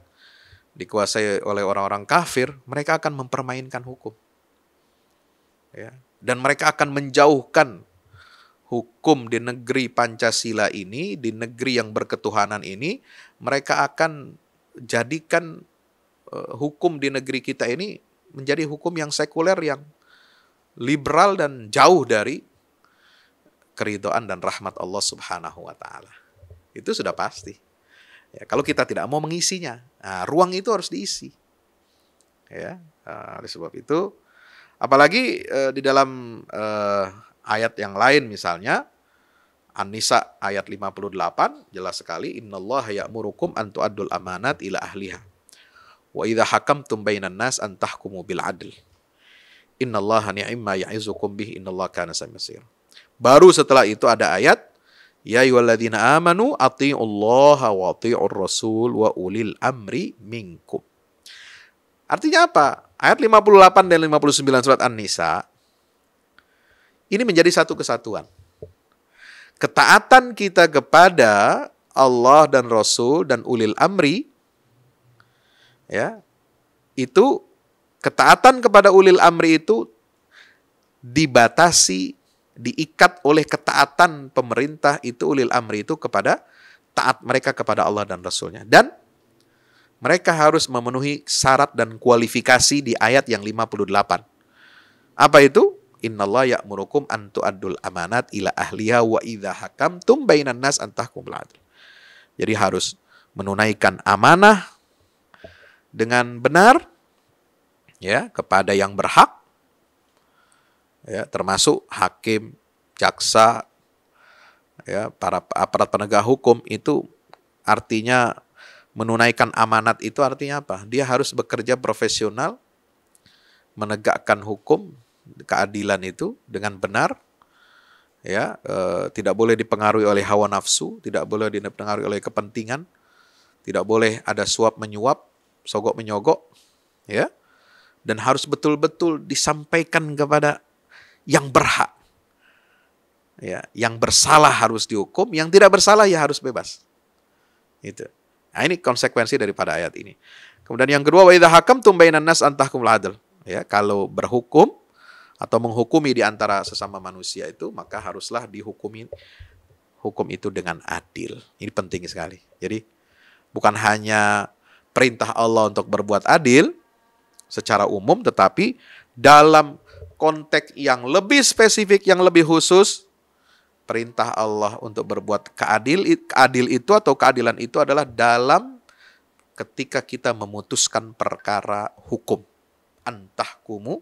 dikuasai oleh orang-orang kafir, mereka akan mempermainkan hukum. Ya, dan mereka akan menjauhkan hukum di negeri Pancasila ini, di negeri yang berketuhanan ini, mereka akan jadikan eh, hukum di negeri kita ini menjadi hukum yang sekuler, yang liberal dan jauh dari keridoan dan rahmat Allah Subhanahu wa taala. Itu sudah pasti. Ya, kalau kita tidak mau mengisinya, nah, ruang itu harus diisi. Ya, eh, oleh sebab itu apalagi uh, di dalam uh, ayat yang lain misalnya An-Nisa ayat 58 jelas sekali innallaha ya'murukum an tu'addul amanat ila ahliha wa idza hakamtum bainan nas an tahkumu bil adl innallaha ni'ma ya'izukum bih innallaha kana samisir baru setelah itu ada ayat ya ayyuhalladzina amanu atti'ullaha wa atti'ur rasul wa ulil amri minkum artinya apa ayat 58 dan 59 surat An-Nisa ini menjadi satu kesatuan. Ketaatan kita kepada Allah dan Rasul dan ulil amri ya itu ketaatan kepada ulil amri itu dibatasi diikat oleh ketaatan pemerintah itu ulil amri itu kepada taat mereka kepada Allah dan Rasulnya dan mereka harus memenuhi syarat dan kualifikasi di ayat yang 58. Apa itu? Innallaha ya'murukum an tu'addul amanat ila ahliha wa idza hakamtum bainan nas an tahkum Jadi harus menunaikan amanah dengan benar ya kepada yang berhak ya termasuk hakim, jaksa ya para aparat penegak hukum itu artinya menunaikan amanat itu artinya apa? Dia harus bekerja profesional, menegakkan hukum keadilan itu dengan benar ya e, tidak boleh dipengaruhi oleh hawa nafsu tidak boleh dipengaruhi oleh kepentingan tidak boleh ada suap menyuap sogok menyogok ya dan harus betul-betul disampaikan kepada yang berhak ya yang bersalah harus dihukum yang tidak bersalah ya harus bebas itu nah, ini konsekuensi daripada ayat ini kemudian yang kedua wa idza hakamtum bainan nas antahkum ya kalau berhukum atau menghukumi di antara sesama manusia itu, maka haruslah dihukumi hukum itu dengan adil. Ini penting sekali. Jadi bukan hanya perintah Allah untuk berbuat adil secara umum, tetapi dalam konteks yang lebih spesifik, yang lebih khusus, perintah Allah untuk berbuat keadil, keadil itu atau keadilan itu adalah dalam ketika kita memutuskan perkara hukum. kumuh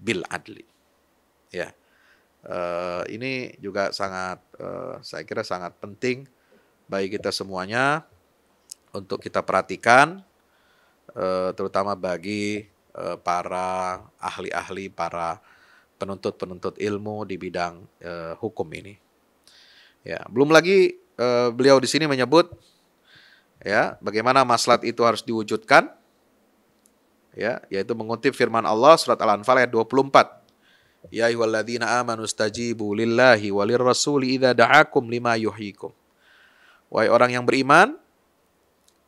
bil adli. Ya. Uh, ini juga sangat uh, saya kira sangat penting bagi kita semuanya untuk kita perhatikan uh, terutama bagi uh, para ahli-ahli para penuntut-penuntut ilmu di bidang uh, hukum ini. Ya, belum lagi uh, beliau di sini menyebut ya bagaimana maslahat itu harus diwujudkan ya yaitu mengutip firman Allah surat Al-Anfal ayat 24 Ya ayyuhalladzina amanu stajibu lillahi walir rasuli idza da'akum lima yuhyikum. Wahai orang yang beriman,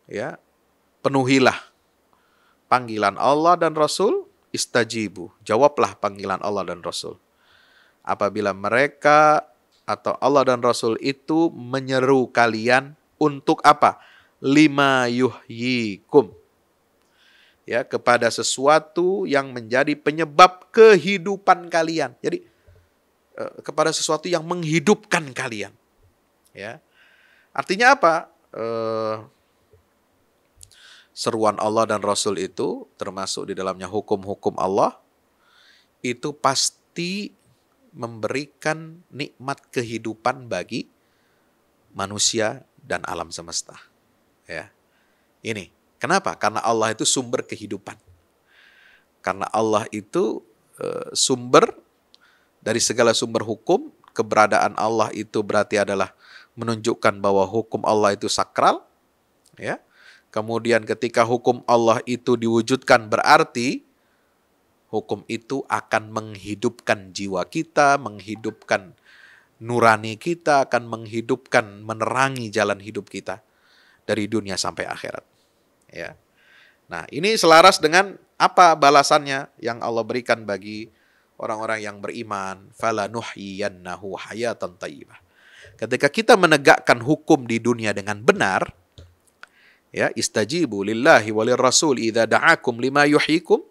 ya, penuhilah panggilan Allah dan Rasul, istajibu, jawablah panggilan Allah dan Rasul. Apabila mereka atau Allah dan Rasul itu menyeru kalian untuk apa? Lima yuhyikum ya kepada sesuatu yang menjadi penyebab kehidupan kalian. Jadi eh, kepada sesuatu yang menghidupkan kalian. Ya. Artinya apa? Eh, seruan Allah dan Rasul itu termasuk di dalamnya hukum-hukum Allah itu pasti memberikan nikmat kehidupan bagi manusia dan alam semesta. Ya. Ini Kenapa? Karena Allah itu sumber kehidupan. Karena Allah itu eh, sumber dari segala sumber hukum, keberadaan Allah itu berarti adalah menunjukkan bahwa hukum Allah itu sakral, ya. Kemudian ketika hukum Allah itu diwujudkan berarti hukum itu akan menghidupkan jiwa kita, menghidupkan nurani kita, akan menghidupkan menerangi jalan hidup kita dari dunia sampai akhirat ya. Nah, ini selaras dengan apa balasannya yang Allah berikan bagi orang-orang yang beriman, fala nuhyiyannahu hayatan thayyibah. Ketika kita menegakkan hukum di dunia dengan benar, ya istajibu lillahi walir rasul idza da'akum lima yuhyikum.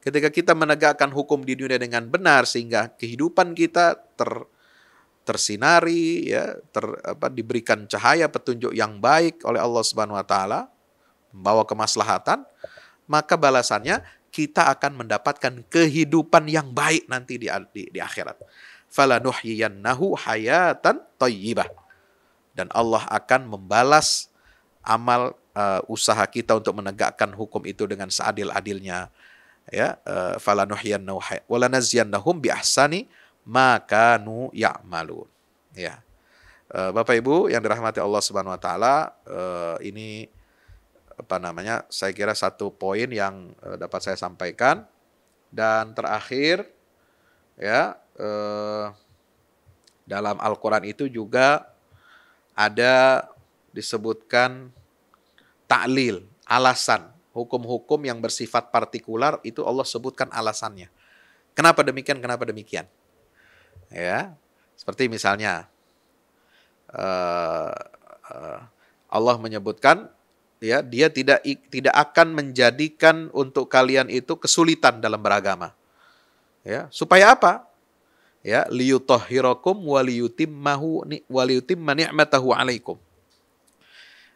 Ketika kita menegakkan hukum di dunia dengan benar sehingga kehidupan kita ter tersinari ya ter, apa, diberikan cahaya petunjuk yang baik oleh Allah Subhanahu wa taala membawa kemaslahatan, maka balasannya kita akan mendapatkan kehidupan yang baik nanti di, di, di akhirat. Falanuhyiyannahu hayatan thayyibah. Dan Allah akan membalas amal uh, usaha kita untuk menegakkan hukum itu dengan seadil-adilnya. Ya, uh, walanaziyannahum bi ahsani nu ya'malun. Ya. Eh, Bapak Ibu yang dirahmati Allah Subhanahu wa taala, ini apa namanya saya kira satu poin yang uh, dapat saya sampaikan dan terakhir ya uh, dalam Al-Qur'an itu juga ada disebutkan taklil, alasan, hukum-hukum yang bersifat partikular itu Allah sebutkan alasannya. Kenapa demikian? Kenapa demikian? Ya, seperti misalnya eh, Allah menyebutkan ya dia tidak tidak akan menjadikan untuk kalian itu kesulitan dalam beragama. Ya, supaya apa? Ya, liyutahhirakum waliyutimmahu waliyutimma ni'matahu 'alaikum.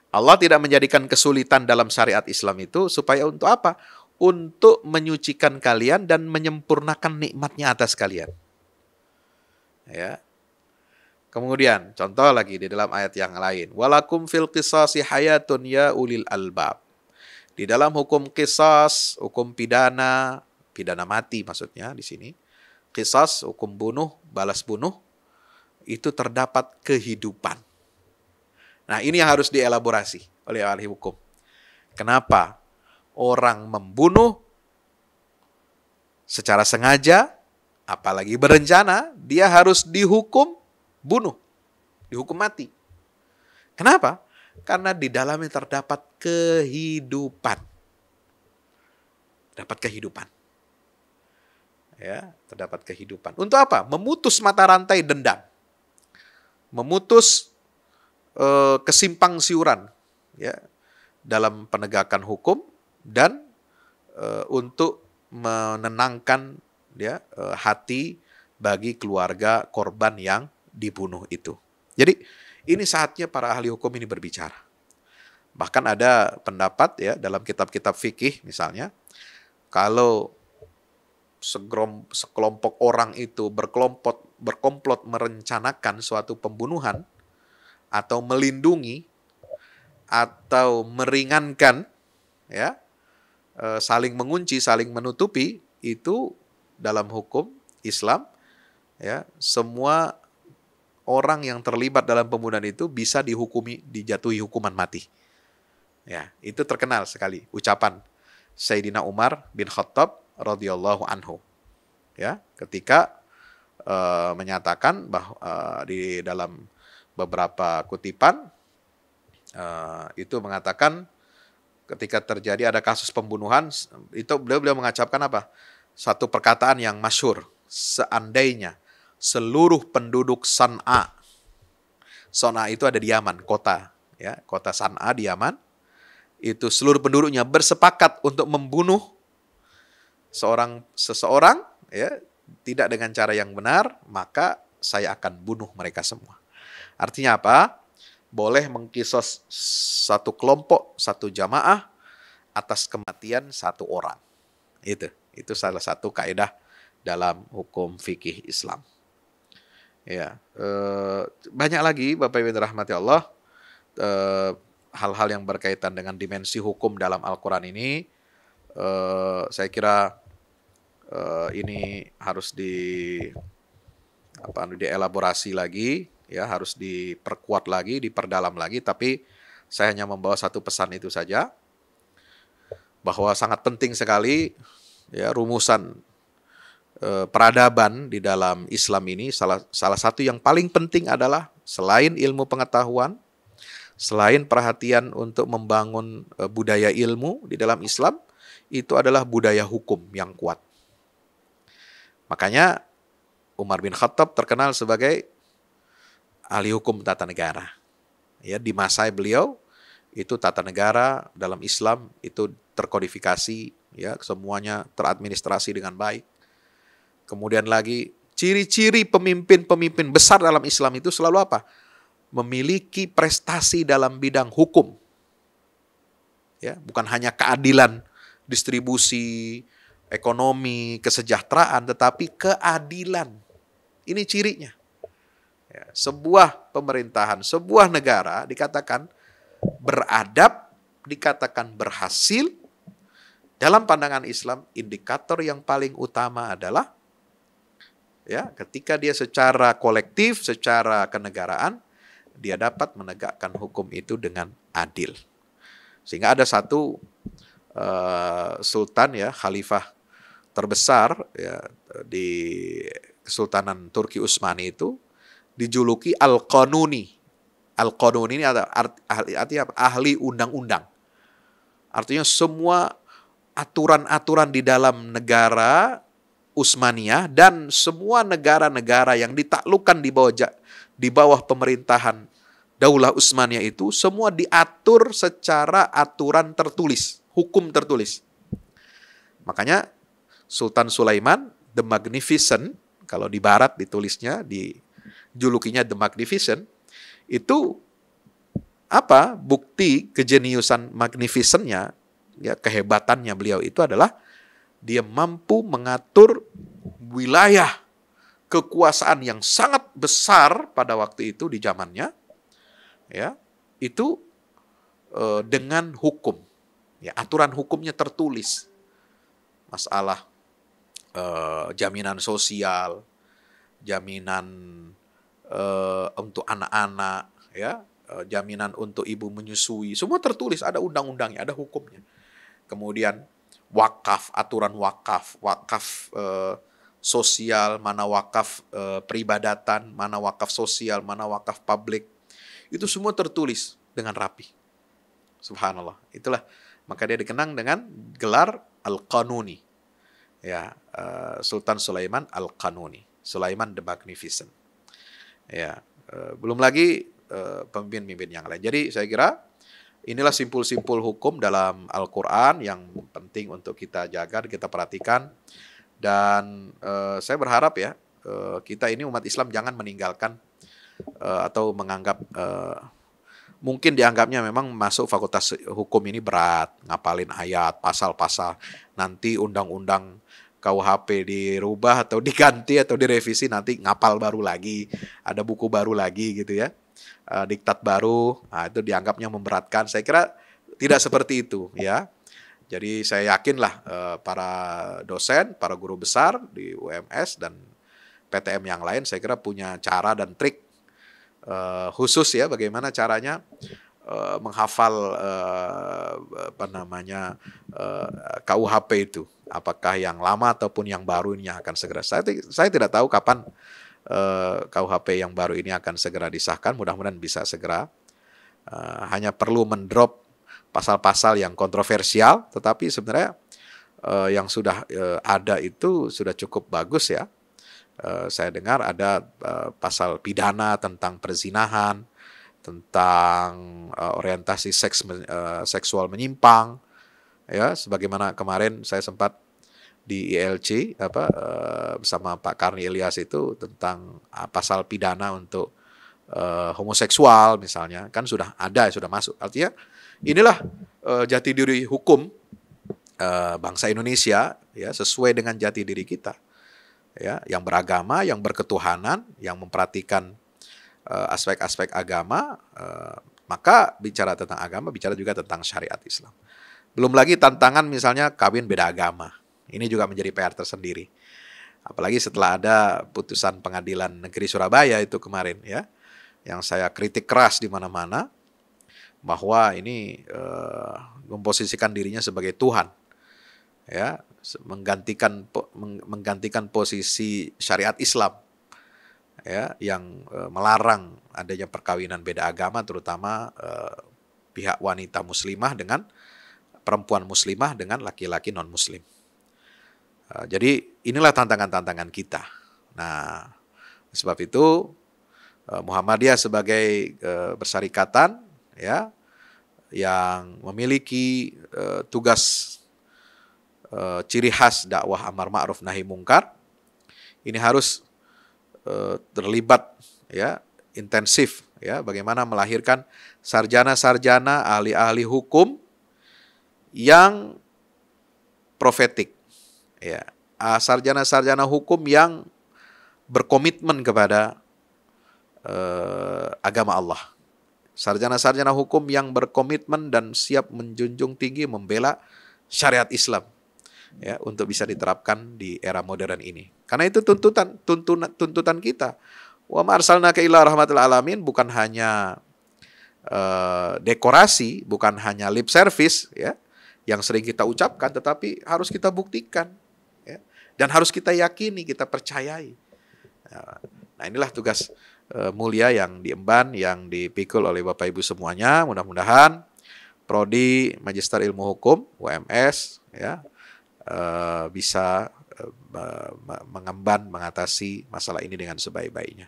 Allah tidak menjadikan kesulitan dalam syariat Islam itu supaya untuk apa? Untuk menyucikan kalian dan menyempurnakan nikmatnya atas kalian. Ya, Kemudian contoh lagi di dalam ayat yang lain. Walakum fil qisasi hayatun ya ulil albab. Di dalam hukum kisas, hukum pidana, pidana mati maksudnya di sini. Kisas, hukum bunuh, balas bunuh, itu terdapat kehidupan. Nah ini yang harus dielaborasi oleh ahli hukum. Kenapa orang membunuh secara sengaja, apalagi berencana, dia harus dihukum bunuh, dihukum mati. Kenapa? Karena di dalamnya terdapat kehidupan. Dapat kehidupan. Ya, terdapat kehidupan. Untuk apa? Memutus mata rantai dendam. Memutus eh, kesimpang siuran ya dalam penegakan hukum dan eh, untuk menenangkan ya eh, hati bagi keluarga korban yang dibunuh itu. Jadi ini saatnya para ahli hukum ini berbicara. Bahkan ada pendapat ya dalam kitab-kitab fikih misalnya, kalau segrom, sekelompok orang itu berkelompok berkomplot merencanakan suatu pembunuhan atau melindungi atau meringankan ya e, saling mengunci, saling menutupi itu dalam hukum Islam ya semua orang yang terlibat dalam pembunuhan itu bisa dihukumi dijatuhi hukuman mati. Ya, itu terkenal sekali ucapan Sayyidina Umar bin Khattab radhiyallahu anhu. Ya, ketika uh, menyatakan bahwa uh, eh, di dalam beberapa kutipan uh, itu mengatakan ketika terjadi ada kasus pembunuhan itu beliau beliau mengucapkan apa? Satu perkataan yang masyhur, seandainya seluruh penduduk San'a. San'a itu ada di Yaman, kota. ya Kota San'a di Yaman. Itu seluruh penduduknya bersepakat untuk membunuh seorang seseorang ya tidak dengan cara yang benar, maka saya akan bunuh mereka semua. Artinya apa? Boleh mengkisos satu kelompok, satu jamaah atas kematian satu orang. Itu, itu salah satu kaidah dalam hukum fikih Islam. Ya, banyak lagi Bapak Ibu rahmati Allah hal eh, hal-hal yang berkaitan dengan dimensi hukum dalam Al-Qur'an ini eh, saya kira ini harus di apa dielaborasi lagi ya, harus diperkuat lagi, diperdalam lagi tapi saya hanya membawa satu pesan itu saja bahwa sangat penting sekali ya rumusan Eh, peradaban di dalam Islam ini salah salah satu yang paling penting adalah selain ilmu pengetahuan, selain perhatian untuk membangun eh, budaya ilmu di dalam Islam, itu adalah budaya hukum yang kuat. Makanya Umar bin Khattab terkenal sebagai ahli hukum tata negara. Ya, di masa beliau itu tata negara dalam Islam itu terkodifikasi ya semuanya teradministrasi dengan baik Kemudian lagi ciri-ciri pemimpin-pemimpin besar dalam Islam itu selalu apa? Memiliki prestasi dalam bidang hukum. Ya, bukan hanya keadilan, distribusi, ekonomi, kesejahteraan, tetapi keadilan. Ini cirinya. Ya, sebuah pemerintahan, sebuah negara dikatakan beradab, dikatakan berhasil. Dalam pandangan Islam, indikator yang paling utama adalah ya ketika dia secara kolektif secara kenegaraan dia dapat menegakkan hukum itu dengan adil sehingga ada satu uh, sultan ya khalifah terbesar ya di Kesultanan Turki Utsmani itu dijuluki Al-Qanuni. Al-Qanuni ini artinya art, arti apa? Ahli undang-undang. Artinya semua aturan-aturan di dalam negara Usmania dan semua negara-negara yang ditaklukkan di bawah di bawah pemerintahan Daulah Usmania itu semua diatur secara aturan tertulis, hukum tertulis. Makanya Sultan Sulaiman the Magnificent kalau di barat ditulisnya di julukinya the Magnificent itu apa bukti kejeniusan magnificentnya ya kehebatannya beliau itu adalah dia mampu mengatur wilayah kekuasaan yang sangat besar pada waktu itu di zamannya. Ya, itu e, dengan hukum. Ya, aturan hukumnya tertulis. Masalah e, jaminan sosial, jaminan e, untuk anak-anak, ya, jaminan untuk ibu menyusui, semua tertulis ada undang-undangnya, ada hukumnya. Kemudian wakaf, aturan wakaf, wakaf eh, sosial, mana wakaf eh, peribadatan, mana wakaf sosial, mana wakaf publik. Itu semua tertulis dengan rapi. Subhanallah. Itulah maka dia dikenang dengan gelar Al-Qanuni. Ya, eh, Sultan Sulaiman Al-Qanuni, Sulaiman the Magnificent. Ya, eh, belum lagi eh, pemimpin-pemimpin yang lain. Jadi saya kira Inilah simpul-simpul hukum dalam Al-Quran yang penting untuk kita jaga, kita perhatikan. Dan uh, saya berharap ya, uh, kita ini umat Islam jangan meninggalkan uh, atau menganggap, uh, mungkin dianggapnya memang masuk fakultas hukum ini berat, ngapalin ayat, pasal-pasal, nanti undang-undang KUHP dirubah atau diganti atau direvisi nanti ngapal baru lagi, ada buku baru lagi gitu ya uh, diktat baru, nah, itu dianggapnya memberatkan. Saya kira tidak seperti itu ya. Jadi saya yakinlah uh, para dosen, para guru besar di UMS dan PTM yang lain saya kira punya cara dan trik uh, khusus ya bagaimana caranya uh, menghafal uh, apa namanya uh, KUHP itu apakah yang lama ataupun yang baru ini yang akan segera saya saya tidak tahu kapan Eh, KUHP yang baru ini akan segera disahkan, mudah-mudahan bisa segera. Eh, hanya perlu mendrop pasal-pasal yang kontroversial, tetapi sebenarnya eh, yang sudah ada itu sudah cukup bagus ya. saya dengar ada pasal pidana tentang perzinahan, tentang orientasi seks seksual menyimpang, ya. Sebagaimana kemarin saya sempat di ILC apa uh, bersama Pak Karni elias itu tentang uh, pasal pidana untuk uh, homoseksual misalnya kan sudah ada sudah masuk artinya inilah uh, jati diri hukum uh, bangsa Indonesia ya sesuai dengan jati diri kita ya yang beragama yang berketuhanan yang memperhatikan aspek aspek-aspek agama uh, maka bicara tentang agama bicara juga tentang syariat Islam belum lagi tantangan misalnya kawin beda agama ini juga menjadi PR tersendiri. Apalagi setelah ada putusan pengadilan negeri Surabaya itu kemarin ya, yang saya kritik keras di mana-mana bahwa ini eh, memposisikan dirinya sebagai Tuhan ya menggantikan menggantikan posisi syariat Islam ya yang e, melarang adanya perkawinan beda agama terutama e, pihak wanita muslimah dengan perempuan muslimah dengan laki-laki non muslim Ah, jadi inilah tantangan-tantangan kita. Nah, sebab itu eh, Muhammadiyah sebagai eh, bersarikatan ya yang memiliki eh, tugas ciri khas dakwah amar ma'ruf nahi mungkar ini harus terlibat ya intensif ya bagaimana melahirkan sarjana-sarjana ahli-ahli hukum yang profetik ya ah, sarjana-sarjana hukum yang berkomitmen kepada uh, agama Allah. Sarjana-sarjana hukum yang berkomitmen dan siap menjunjung tinggi membela syariat Islam ya untuk bisa diterapkan di era modern ini. Karena itu tuntutan tuntunan tuntutan kita. Wa marsalna ke ila rahmatil alamin bukan hanya uh, dekorasi, bukan hanya lip service ya yang sering kita ucapkan tetapi harus kita buktikan dan harus kita yakini, kita percayai. Ya, nah inilah tugas eh, mulia yang diemban, yang dipikul oleh Bapak Ibu semuanya. Mudah-mudahan prodi Magister Ilmu Hukum UMS ya eh, bisa eh, mengemban mengatasi masalah ini dengan sebaik-baiknya.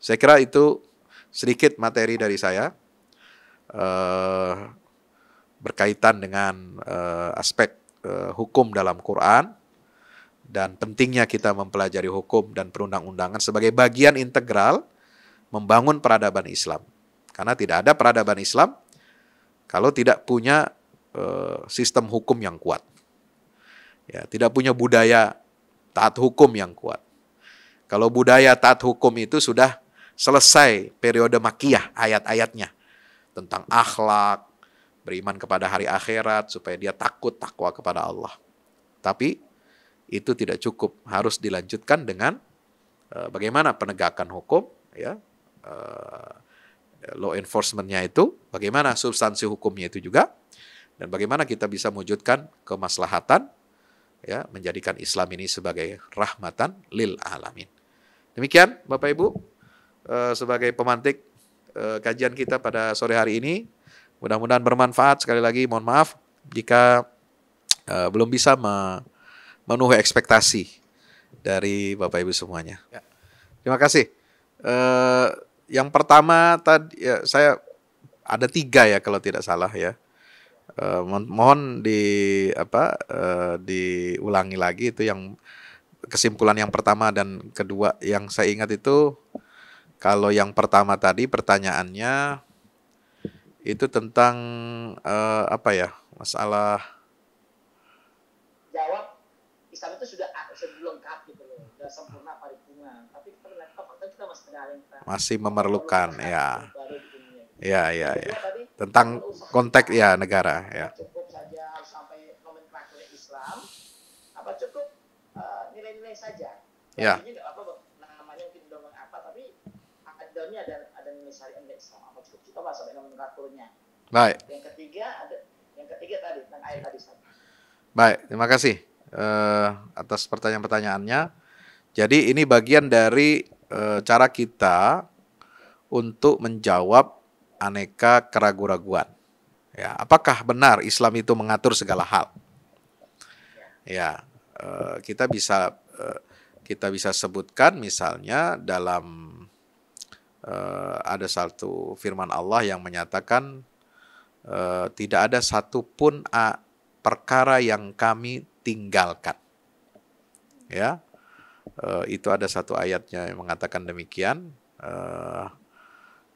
Saya kira itu sedikit materi dari saya berkaitan dengan aspek hukum dalam Quran dan pentingnya kita mempelajari hukum dan perundang-undangan sebagai bagian integral membangun peradaban Islam. Karena tidak ada peradaban Islam kalau tidak punya e, sistem hukum yang kuat. Ya, tidak punya budaya taat hukum yang kuat. Kalau budaya taat hukum itu sudah selesai periode makiyah ayat-ayatnya tentang akhlak, beriman kepada hari akhirat supaya dia takut takwa kepada Allah. Tapi itu tidak cukup, harus dilanjutkan dengan eh, bagaimana penegakan hukum, ya, uh, law enforcementnya itu, bagaimana substansi hukumnya itu juga, dan bagaimana kita bisa mewujudkan kemaslahatan, ya, menjadikan Islam ini sebagai rahmatan lil alamin. Demikian, Bapak Ibu, eh, sebagai pemantik kajian kita pada sore hari ini. Mudah-mudahan bermanfaat. Sekali lagi, mohon maaf jika belum bisa me memenuhi ekspektasi dari Bapak Ibu semuanya. Ya. Terima kasih. Uh, yang pertama tadi ya, saya ada tiga ya kalau tidak salah ya. Uh, mohon di apa uh, diulangi lagi itu yang kesimpulan yang pertama dan kedua yang saya ingat itu kalau yang pertama tadi pertanyaannya itu tentang uh, apa ya masalah jawab sekarang itu sudah sudah lengkap gitu loh, sudah sempurna paripurna. Tapi oh, ternyata fakta kita masih ada yang kita masih memerlukan, ya. ya, ya, ya. Tadi, Tentang konteks ya negara ya. Cukup saja harus sampai nomenklatur Islam. Apa cukup eh, nilai-nilai uh, saja. Ya. Ini enggak apa namanya mungkin dongeng apa tapi dalamnya ada ada nilai syariat nilai Islam. Apa cukup kita bahas sampai nomenklaturnya. Baik. Yang ketiga ada yang ketiga tadi tentang air tadi. Baik, terima kasih uh, atas pertanyaan-pertanyaannya. Jadi ini bagian dari uh, cara kita untuk menjawab aneka keraguan-raguan. Ya, apakah benar Islam itu mengatur segala hal? Ya, uh, kita bisa uh, kita bisa sebutkan misalnya dalam uh, ada satu firman Allah yang menyatakan uh, tidak ada satupun a, perkara yang kami tinggalkan. Ya, eh, itu ada satu ayatnya yang mengatakan demikian. E,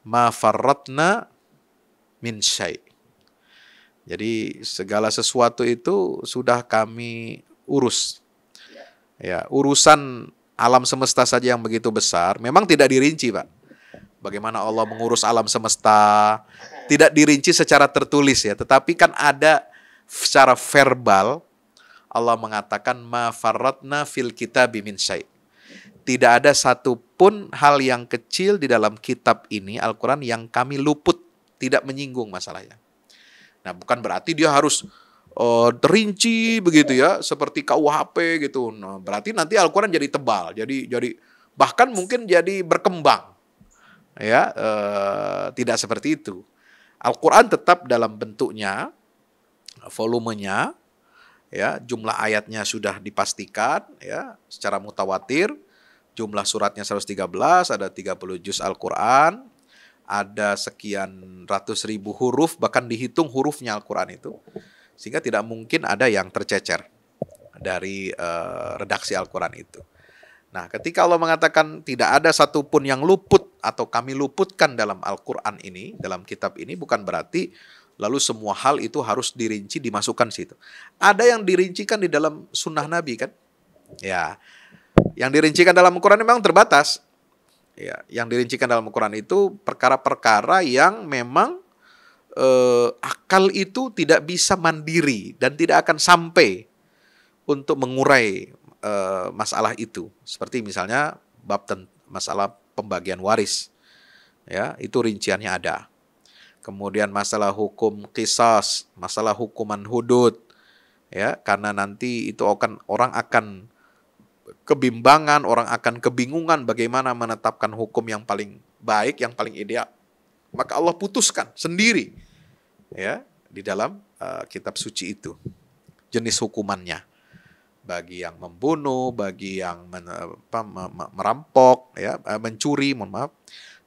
Ma min syai. Jadi segala sesuatu itu sudah kami urus. Ya, urusan alam semesta saja yang begitu besar memang tidak dirinci, Pak. Bagaimana Allah mengurus alam semesta tidak dirinci secara tertulis ya, tetapi kan ada secara verbal Allah mengatakan ma farratna fil kitab min syai. Tidak ada satupun hal yang kecil di dalam kitab ini Al-Quran yang kami luput, tidak menyinggung masalahnya. Nah bukan berarti dia harus uh, eh, terinci begitu ya, seperti KUHP gitu. Nah, berarti nanti Al-Quran jadi tebal, jadi jadi bahkan mungkin jadi berkembang. Ya, uh, tidak seperti itu. Al-Quran tetap dalam bentuknya, volumenya, ya jumlah ayatnya sudah dipastikan ya secara mutawatir jumlah suratnya 113 ada 30 juz Al-Qur'an ada sekian ratus ribu huruf bahkan dihitung hurufnya Al-Qur'an itu sehingga tidak mungkin ada yang tercecer dari uh, redaksi Al-Qur'an itu. Nah, ketika Allah mengatakan tidak ada satupun yang luput atau kami luputkan dalam Al-Qur'an ini, dalam kitab ini bukan berarti Lalu semua hal itu harus dirinci, dimasukkan situ. Ada yang dirincikan di dalam sunnah Nabi kan? Ya, yang dirincikan dalam Al-Quran memang terbatas. Ya, yang dirincikan dalam Al-Quran itu perkara-perkara yang memang eh, akal itu tidak bisa mandiri dan tidak akan sampai untuk mengurai eh, masalah itu. Seperti misalnya bab tentang masalah pembagian waris. Ya, itu rinciannya ada kemudian masalah hukum kisas, masalah hukuman hudud, ya karena nanti itu akan orang akan kebimbangan, orang akan kebingungan bagaimana menetapkan hukum yang paling baik, yang paling ideal. Maka Allah putuskan sendiri ya di dalam uh, kitab suci itu jenis hukumannya bagi yang membunuh, bagi yang men, apa, merampok, ya eh, mencuri, mohon maaf,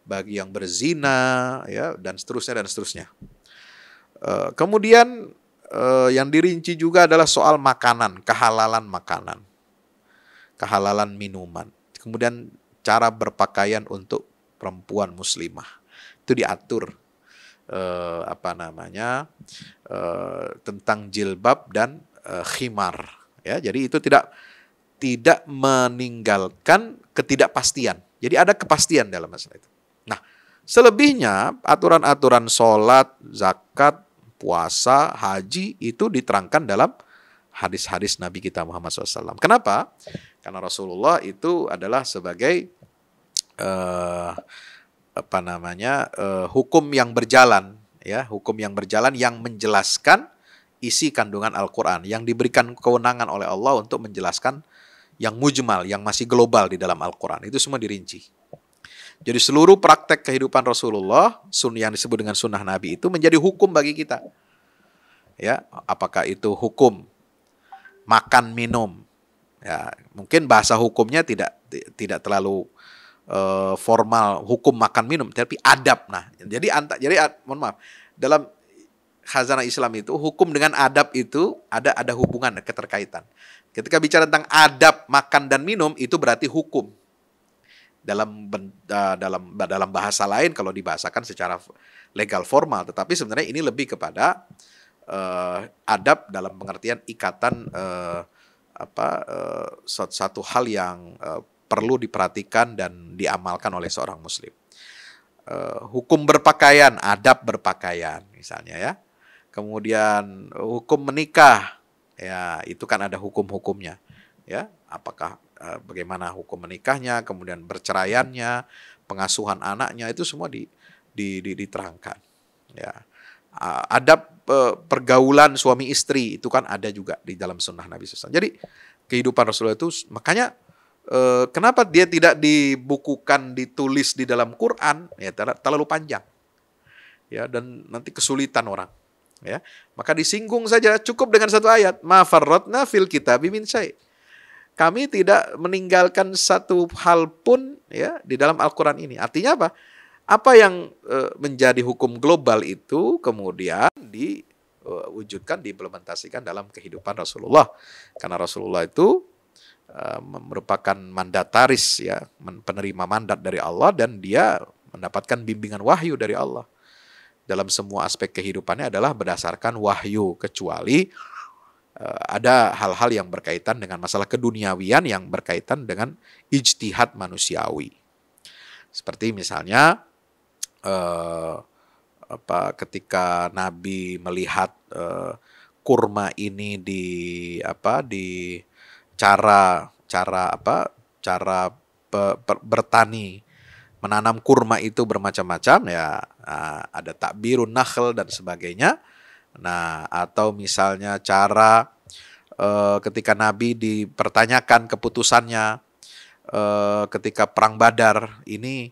bagi yang berzina ya dan seterusnya dan seterusnya. Eh, kemudian eh, yang dirinci juga adalah soal makanan, kehalalan makanan, kehalalan minuman. Kemudian cara berpakaian untuk perempuan muslimah itu diatur eh, apa namanya tentang jilbab dan khimar ya. Jadi itu tidak tidak meninggalkan ketidakpastian. Jadi ada kepastian dalam masalah itu. Selebihnya aturan-aturan sholat, zakat, puasa, haji itu diterangkan dalam hadis-hadis Nabi kita Muhammad SAW. Kenapa? Karena Rasulullah itu adalah sebagai uh, apa namanya uh, hukum yang berjalan, ya hukum yang berjalan yang menjelaskan isi kandungan Al-Quran yang diberikan kewenangan oleh Allah untuk menjelaskan yang mujmal, yang masih global di dalam Al-Quran itu semua dirinci. Jadi seluruh praktek kehidupan Rasulullah, sun yang disebut dengan sunnah Nabi itu menjadi hukum bagi kita. Ya, apakah itu hukum makan minum? Ya, mungkin bahasa hukumnya tidak tidak terlalu uh, formal hukum makan minum, tapi adab. Nah, jadi anta, jadi mohon maaf dalam khazanah Islam itu hukum dengan adab itu ada ada hubungan keterkaitan. Ketika bicara tentang adab makan dan minum itu berarti hukum dalam dalam dalam bahasa lain kalau dibahasakan secara legal formal tetapi sebenarnya ini lebih kepada uh, adab dalam pengertian ikatan uh, apa uh, satu, hal yang uh, perlu diperhatikan dan diamalkan oleh seorang muslim uh, hukum berpakaian adab berpakaian misalnya ya kemudian hukum menikah ya itu kan ada hukum-hukumnya ya apakah Eh, bagaimana hukum menikahnya, kemudian berceraiannya, pengasuhan anaknya itu semua di, di, di diterangkan. Ya. Eh, eh, pergaulan suami istri itu kan ada juga di dalam sunnah Nabi SAW. Jadi kehidupan Rasulullah itu makanya kenapa dia tidak dibukukan, ditulis di dalam Quran ya terlalu panjang ya dan nanti kesulitan orang ya maka disinggung saja cukup dengan satu ayat ma farrotna fil kitabi min syai' kami tidak meninggalkan satu hal pun ya di dalam Al-Qur'an ini. Artinya apa? Apa yang e, menjadi hukum global itu kemudian diwujudkan, e, diimplementasikan dalam kehidupan Rasulullah. Karena Rasulullah itu e, merupakan mandataris ya, penerima mandat dari Allah dan dia mendapatkan bimbingan wahyu dari Allah. Dalam semua aspek kehidupannya adalah berdasarkan wahyu kecuali Eh, ada hal-hal yang berkaitan dengan masalah keduniawian yang berkaitan dengan ijtihad manusiawi. Seperti misalnya eh, apa ketika Nabi melihat eh, kurma ini di apa di cara cara apa cara pe, per, bertani menanam kurma itu bermacam-macam ya eh, ada takbirun nakhl dan sebagainya Nah, atau misalnya cara eh, ketika Nabi dipertanyakan keputusannya eh, ketika perang Badar ini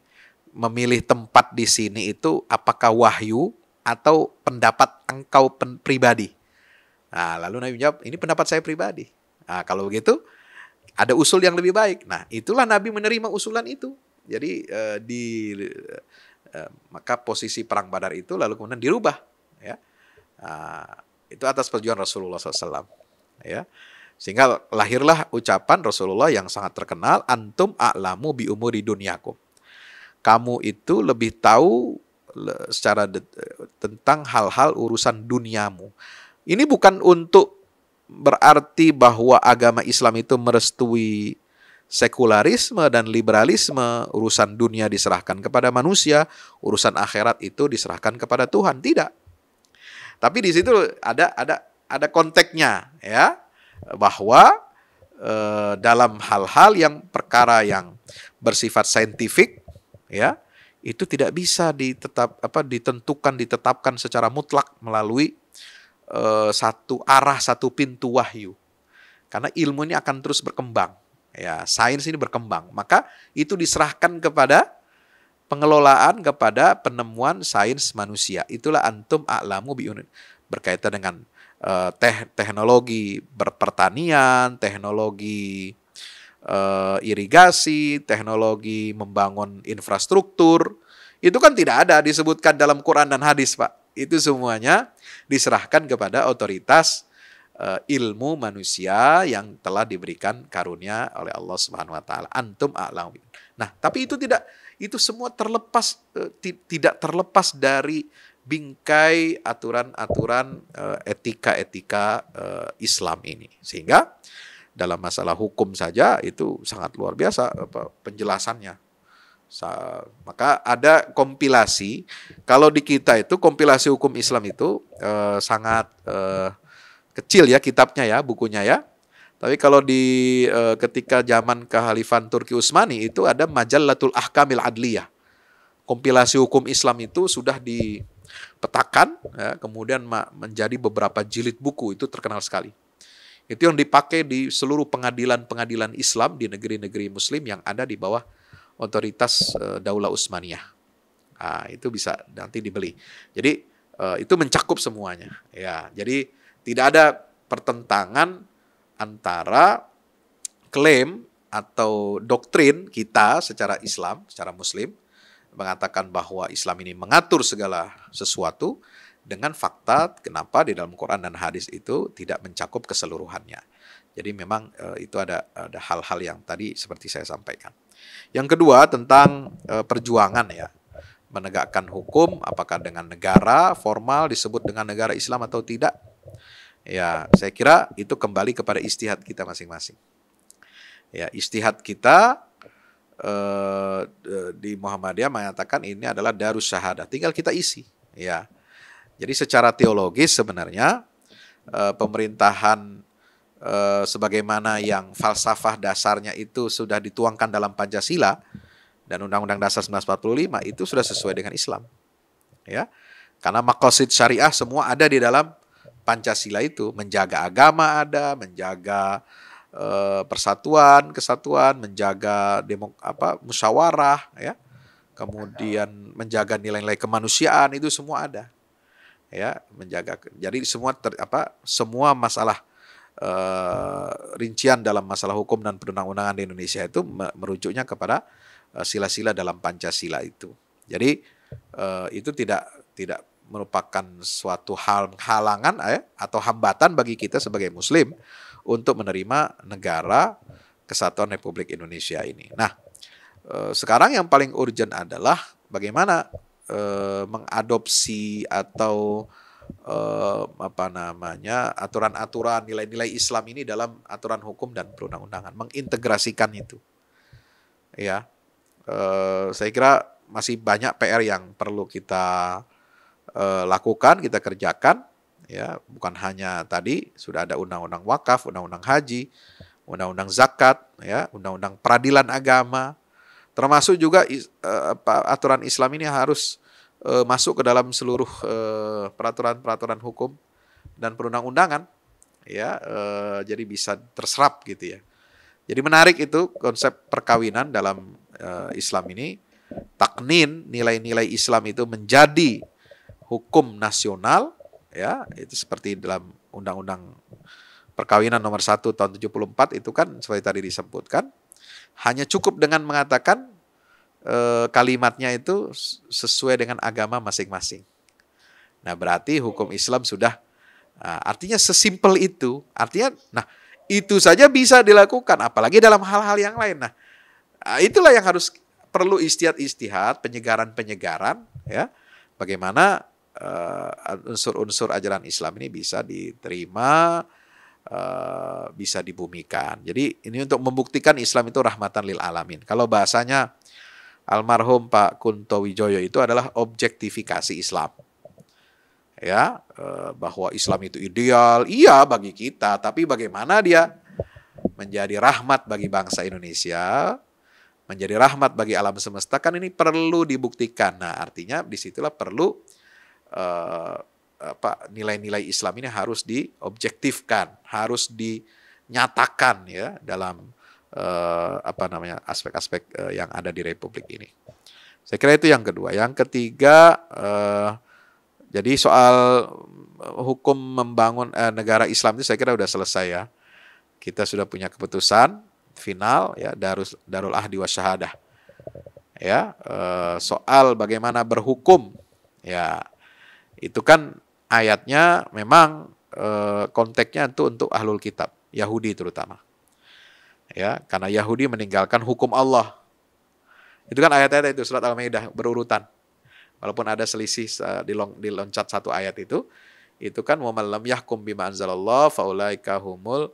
memilih tempat di sini itu apakah wahyu atau pendapat engkau pen pribadi? Nah, lalu Nabi menjawab, ini pendapat saya pribadi. Nah, kalau begitu ada usul yang lebih baik. Nah, itulah Nabi menerima usulan itu. Jadi eh, di eh, maka posisi perang Badar itu lalu kemudian dirubah Ah, itu atas perjuangan Rasulullah SAW. Ya. Sehingga lahirlah ucapan Rasulullah yang sangat terkenal, antum a'lamu bi umuri dunyaku. Kamu itu lebih tahu secara tentang hal-hal urusan duniamu. Ini bukan untuk berarti bahwa agama Islam itu merestui sekularisme dan liberalisme, urusan dunia diserahkan kepada manusia, urusan akhirat itu diserahkan kepada Tuhan. Tidak. Tapi di situ ada ada ada konteksnya ya bahwa eh, dalam hal-hal yang perkara yang bersifat saintifik ya itu tidak bisa ditetap apa ditentukan ditetapkan secara mutlak melalui eh, satu arah satu pintu wahyu karena ilmu ini akan terus berkembang ya sains ini berkembang maka itu diserahkan kepada pengelolaan kepada penemuan sains manusia. Itulah antum a'lamu biunun berkaitan dengan uh, teh teknologi berpertanian, teknologi uh, irigasi, teknologi membangun infrastruktur. Itu kan tidak ada disebutkan dalam Quran dan hadis, Pak. Itu semuanya diserahkan kepada otoritas eh, ilmu manusia yang telah diberikan karunia oleh Allah Subhanahu wa taala. Antum a'lamu. Nah, tapi itu tidak itu semua terlepas eh, tidak terlepas dari bingkai aturan-aturan eh, etika-etika eh, Islam ini. Sehingga dalam masalah hukum saja itu sangat luar biasa apa, penjelasannya. Maka ada kompilasi. Kalau di kita itu kompilasi hukum Islam itu sangat kecil ya kitabnya ya bukunya ya tapi kalau di e, ketika zaman kehalifan Turki Utsmani itu ada Majallatul Ahkamil Adliyah. Kompilasi hukum Islam itu sudah dipetakan, ya, kemudian menjadi beberapa jilid buku itu terkenal sekali. Itu yang dipakai di seluruh pengadilan-pengadilan Islam di negeri-negeri Muslim yang ada di bawah otoritas e, Daulah Utsmaniyah. Nah, itu bisa nanti dibeli. Jadi e, itu mencakup semuanya. Ya, jadi tidak ada pertentangan antara klaim atau doktrin kita secara Islam, secara Muslim, mengatakan bahwa Islam ini mengatur segala sesuatu dengan fakta kenapa di dalam Quran dan hadis itu tidak mencakup keseluruhannya. Jadi memang eh, itu ada ada hal-hal yang tadi seperti saya sampaikan. Yang kedua tentang eh, perjuangan ya menegakkan hukum apakah dengan negara formal disebut dengan negara Islam atau tidak Ya, saya kira itu kembali kepada istihad kita masing-masing. Ya, istihad kita eh, eh di Muhammadiyah mengatakan ini adalah darus syahadah. Tinggal kita isi, ya. Jadi secara teologis sebenarnya eh, pemerintahan eh, sebagaimana yang falsafah dasarnya itu sudah dituangkan dalam Pancasila dan Undang-Undang Dasar 1945 itu sudah sesuai dengan Islam. Ya. Karena makosid syariah semua ada di dalam Pancasila itu menjaga agama ada, menjaga eh, persatuan, kesatuan, menjaga demok apa musyawarah ya. Kemudian menjaga nilai-nilai kemanusiaan itu semua ada. Ya, menjaga. Jadi semua ter, apa semua masalah eh, rincian dalam masalah hukum dan perundang-undangan di Indonesia itu merujuknya kepada eh, sila-sila dalam Pancasila itu. Jadi eh, itu tidak tidak merupakan suatu hal halangan eh, atau hambatan bagi kita sebagai muslim untuk menerima negara kesatuan Republik Indonesia ini. Nah, eh, sekarang yang paling urgent adalah bagaimana eh, mengadopsi atau eh, apa namanya aturan-aturan nilai-nilai Islam ini dalam aturan hukum dan perundang-undangan, mengintegrasikan itu. Ya, eh, saya kira masih banyak PR yang perlu kita Eh, lakukan, kita kerjakan ya, bukan hanya tadi sudah ada undang-undang wakaf, undang-undang haji, undang-undang zakat, ya, undang-undang peradilan agama. Termasuk juga eh, aturan Islam ini harus eh, masuk ke dalam seluruh peraturan-peraturan hukum dan perundang-undangan ya, jadi bisa terserap gitu ya. Jadi menarik itu konsep perkawinan dalam Islam ini taknin nilai-nilai Islam itu menjadi hukum nasional ya itu seperti dalam undang-undang perkawinan nomor 1 tahun 74 itu kan seperti tadi disebutkan hanya cukup dengan mengatakan e, kalimatnya itu sesuai dengan agama masing-masing. Nah, berarti hukum Islam sudah nah, artinya sesimpel itu. Artinya nah itu saja bisa dilakukan apalagi dalam hal-hal yang lain. Nah, eh, itulah yang harus perlu istiad istihad penyegaran-penyegaran ya. Bagaimana Eh, unsur-unsur uh, ajaran Islam ini bisa diterima, uh, bisa dibumikan. Jadi ini untuk membuktikan Islam itu rahmatan lil alamin. Kalau bahasanya almarhum Pak Kunto Wijoyo itu adalah objektifikasi Islam. Ya, eh, bahwa Islam itu ideal, iya bagi kita, tapi bagaimana dia menjadi rahmat bagi bangsa Indonesia, menjadi rahmat bagi alam semesta kan ini perlu dibuktikan. Nah, artinya disitulah perlu Eh, apa nilai-nilai Islam ini harus diobjektifkan, harus dinyatakan ya dalam uh, apa namanya aspek-aspek uh, yang ada di republik ini. Saya kira itu yang kedua. Yang ketiga uh, jadi soal hukum membangun uh, negara Islam itu saya kira sudah selesai ya. Kita sudah punya keputusan final ya darus darul ahdi Syahadah. Ya, uh, soal bagaimana berhukum ya itu kan ayatnya memang e, konteksnya itu untuk ahlul kitab, Yahudi terutama. Ya, karena Yahudi meninggalkan hukum Allah. Itu kan ayat-ayat itu surat Al-Maidah berurutan. Walaupun ada selisih eh, di loncat satu ayat itu, itu kan wamal lam yahkum bima anzalallah faulaika humul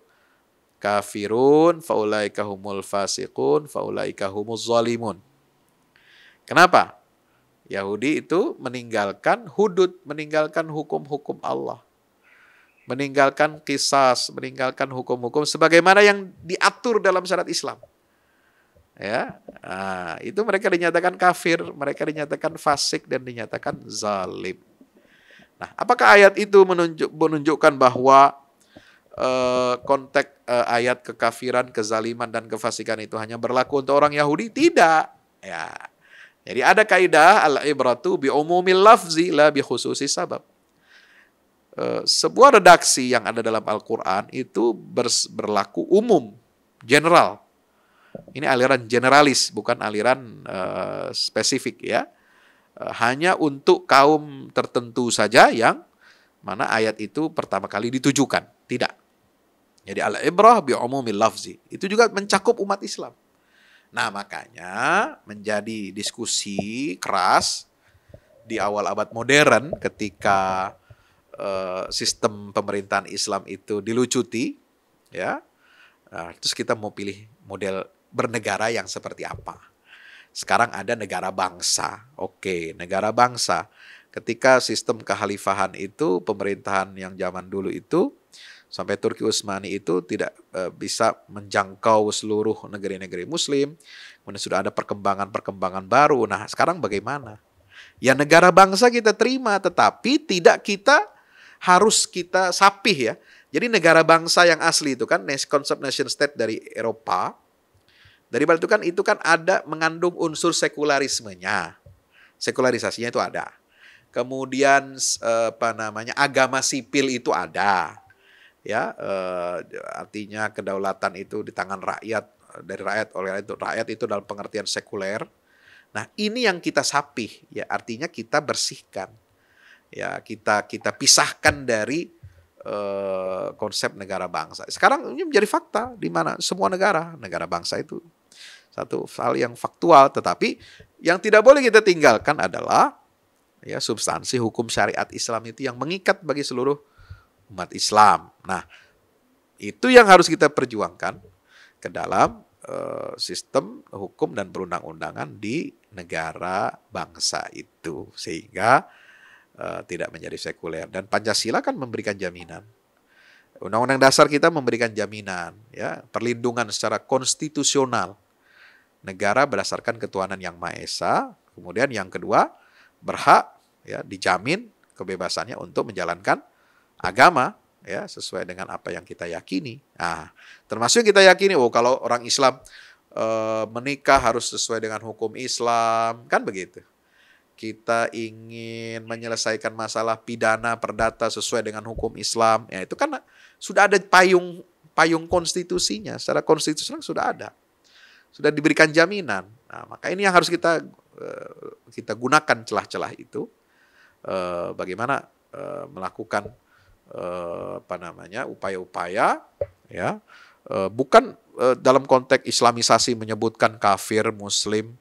kafirun faulaika humul fasiqun faulaika humuz zalimun. Kenapa? Yahudi itu meninggalkan hudud, meninggalkan hukum-hukum Allah. Meninggalkan kisas, meninggalkan hukum-hukum sebagaimana yang diatur dalam syarat Islam. Ya, nah, itu mereka dinyatakan kafir, mereka dinyatakan fasik dan dinyatakan zalim. Nah, apakah ayat itu menunjuk, menunjukkan bahwa eh, konteks eh, ayat kekafiran, kezaliman dan kefasikan itu hanya berlaku untuk orang Yahudi? Tidak. Ya, jadi ada kaidah al-ibratu bi umumil lafzi la bi khususi sabab. E, sebuah redaksi yang ada dalam Al-Quran itu berlaku umum, general. Ini aliran generalis, bukan aliran uh, spesifik ya. E, hanya untuk kaum tertentu saja yang mana ayat itu pertama kali ditujukan. Tidak. Jadi al-ibrah bi umumil lafzi. Itu juga mencakup umat Islam. Nah makanya menjadi diskusi keras di awal abad modern ketika uh, sistem pemerintahan Islam itu dilucuti, ya. Nah, terus kita mau pilih model bernegara yang seperti apa? Sekarang ada negara bangsa, oke, negara bangsa. Ketika sistem kehalifahan itu pemerintahan yang zaman dulu itu Sampai Turki Utsmani itu tidak uh, bisa menjangkau seluruh negeri-negeri muslim. Kemudian sudah ada perkembangan-perkembangan baru. Nah, sekarang bagaimana? Ya negara bangsa kita terima tetapi tidak kita harus kita sapih ya. Jadi negara bangsa yang asli itu kan konsep nation state dari Eropa. Dari itu kan itu kan ada mengandung unsur sekularismenya. Sekularisasinya itu ada. Kemudian apa namanya agama sipil itu ada ya eh, artinya kedaulatan itu di tangan rakyat eh, dari rakyat oleh itu rakyat itu dalam pengertian sekuler nah ini yang kita sapih ya artinya kita bersihkan ya kita kita pisahkan dari eh, konsep negara bangsa sekarang ini menjadi fakta di mana semua negara negara bangsa itu satu hal yang faktual tetapi yang tidak boleh kita tinggalkan adalah ya substansi hukum syariat Islam itu yang mengikat bagi seluruh umat Islam. Nah, itu yang harus kita perjuangkan ke dalam eh, sistem hukum dan perundang-undangan di negara bangsa itu sehingga uh, tidak menjadi sekuler dan Pancasila kan memberikan jaminan. Undang-undang dasar kita memberikan jaminan ya, perlindungan secara konstitusional negara berdasarkan ketuhanan yang Maha Esa. Kemudian yang kedua, berhak ya dijamin kebebasannya untuk menjalankan agama ya sesuai dengan apa yang kita yakini. Nah, termasuk kita yakini oh kalau orang Islam e, menikah harus sesuai dengan hukum Islam, kan begitu. Kita ingin menyelesaikan masalah pidana perdata sesuai dengan hukum Islam. Ya itu kan sudah ada payung payung konstitusinya, secara konstitusional sudah ada. Sudah diberikan jaminan. Nah, maka ini yang harus kita eh, kita gunakan celah-celah itu eh, bagaimana melakukan Eh, apa namanya upaya-upaya ya eh, bukan eh, dalam konteks Islamisasi menyebutkan kafir Muslim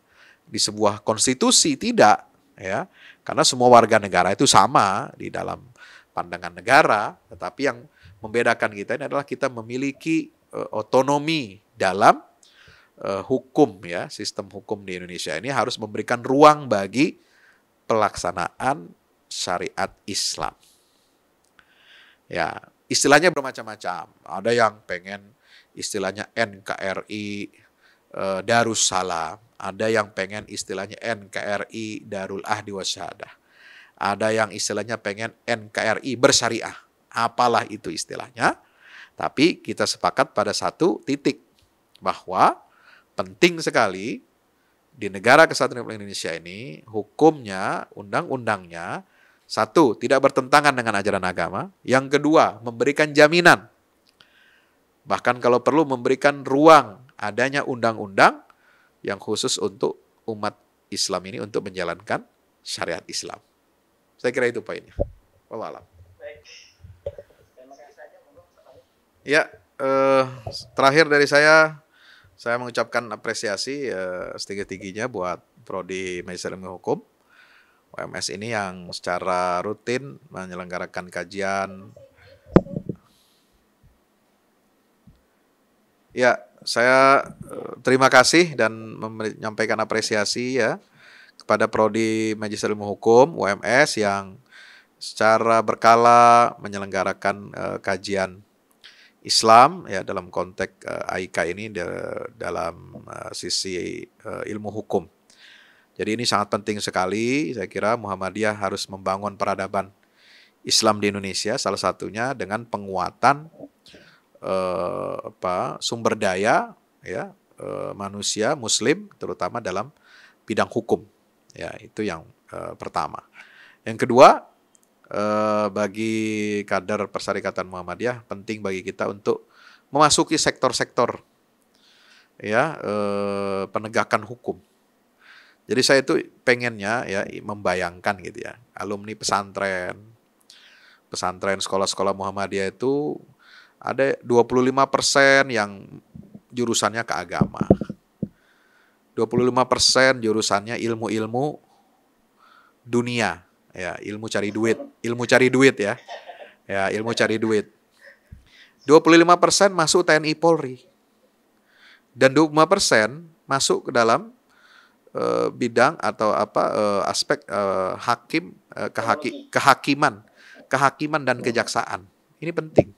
di sebuah konstitusi tidak ya karena semua warga negara itu sama di dalam pandangan negara tetapi yang membedakan kita ini adalah kita memiliki otonomi dalam hukum ya sistem hukum di Indonesia ini harus memberikan ruang bagi pelaksanaan syariat Islam. Ya, istilahnya bermacam-macam. Ada yang pengen istilahnya NKRI e, Darussalam, ada yang pengen istilahnya NKRI Darul Ahdi Wasyadah. Ada yang istilahnya pengen NKRI bersyariah. Apalah itu istilahnya. Tapi kita sepakat pada satu titik bahwa penting sekali di negara kesatuan Republik Indonesia ini hukumnya, undang-undangnya satu, tidak bertentangan dengan ajaran agama. Yang kedua, memberikan jaminan. Bahkan kalau perlu memberikan ruang adanya undang-undang yang khusus untuk umat Islam ini untuk menjalankan syariat Islam. Saya kira itu poinnya. Wallah Ya, eh, terakhir dari saya, saya mengucapkan apresiasi eh, setinggi-tingginya buat Prodi Majelis Ilmu Hukum UMS ini yang secara rutin menyelenggarakan kajian. Ya, saya eh, terima kasih dan menyampaikan apresiasi ya kepada prodi Magister Ilmu Hukum UMS yang secara berkala menyelenggarakan uh, kajian Islam ya dalam konteks uh, eh, AIK ini de, dalam uh, sisi uh, ilmu hukum. Jadi ini sangat penting sekali. Saya kira Muhammadiyah harus membangun peradaban Islam di Indonesia salah satunya dengan penguatan eh, apa sumber daya ya eh, manusia muslim terutama dalam bidang hukum. Ya, itu yang eh, pertama. Yang kedua, eh, bagi kader Persyarikatan Muhammadiyah penting bagi kita untuk memasuki sektor-sektor ya eh, penegakan hukum jadi saya itu pengennya ya membayangkan gitu ya, alumni pesantren, pesantren sekolah-sekolah Muhammadiyah itu ada 25% yang jurusannya ke agama. persen jurusannya ilmu-ilmu dunia, ya, ilmu cari duit, ilmu cari duit ya. Ya, ilmu cari duit. 25% masuk TNI Polri. Dan 25% masuk ke dalam Eh, bidang atau apa uh, aspek uh, hakim uh, kehaki, kehakiman, kehakiman dan kejaksaan. Ini penting.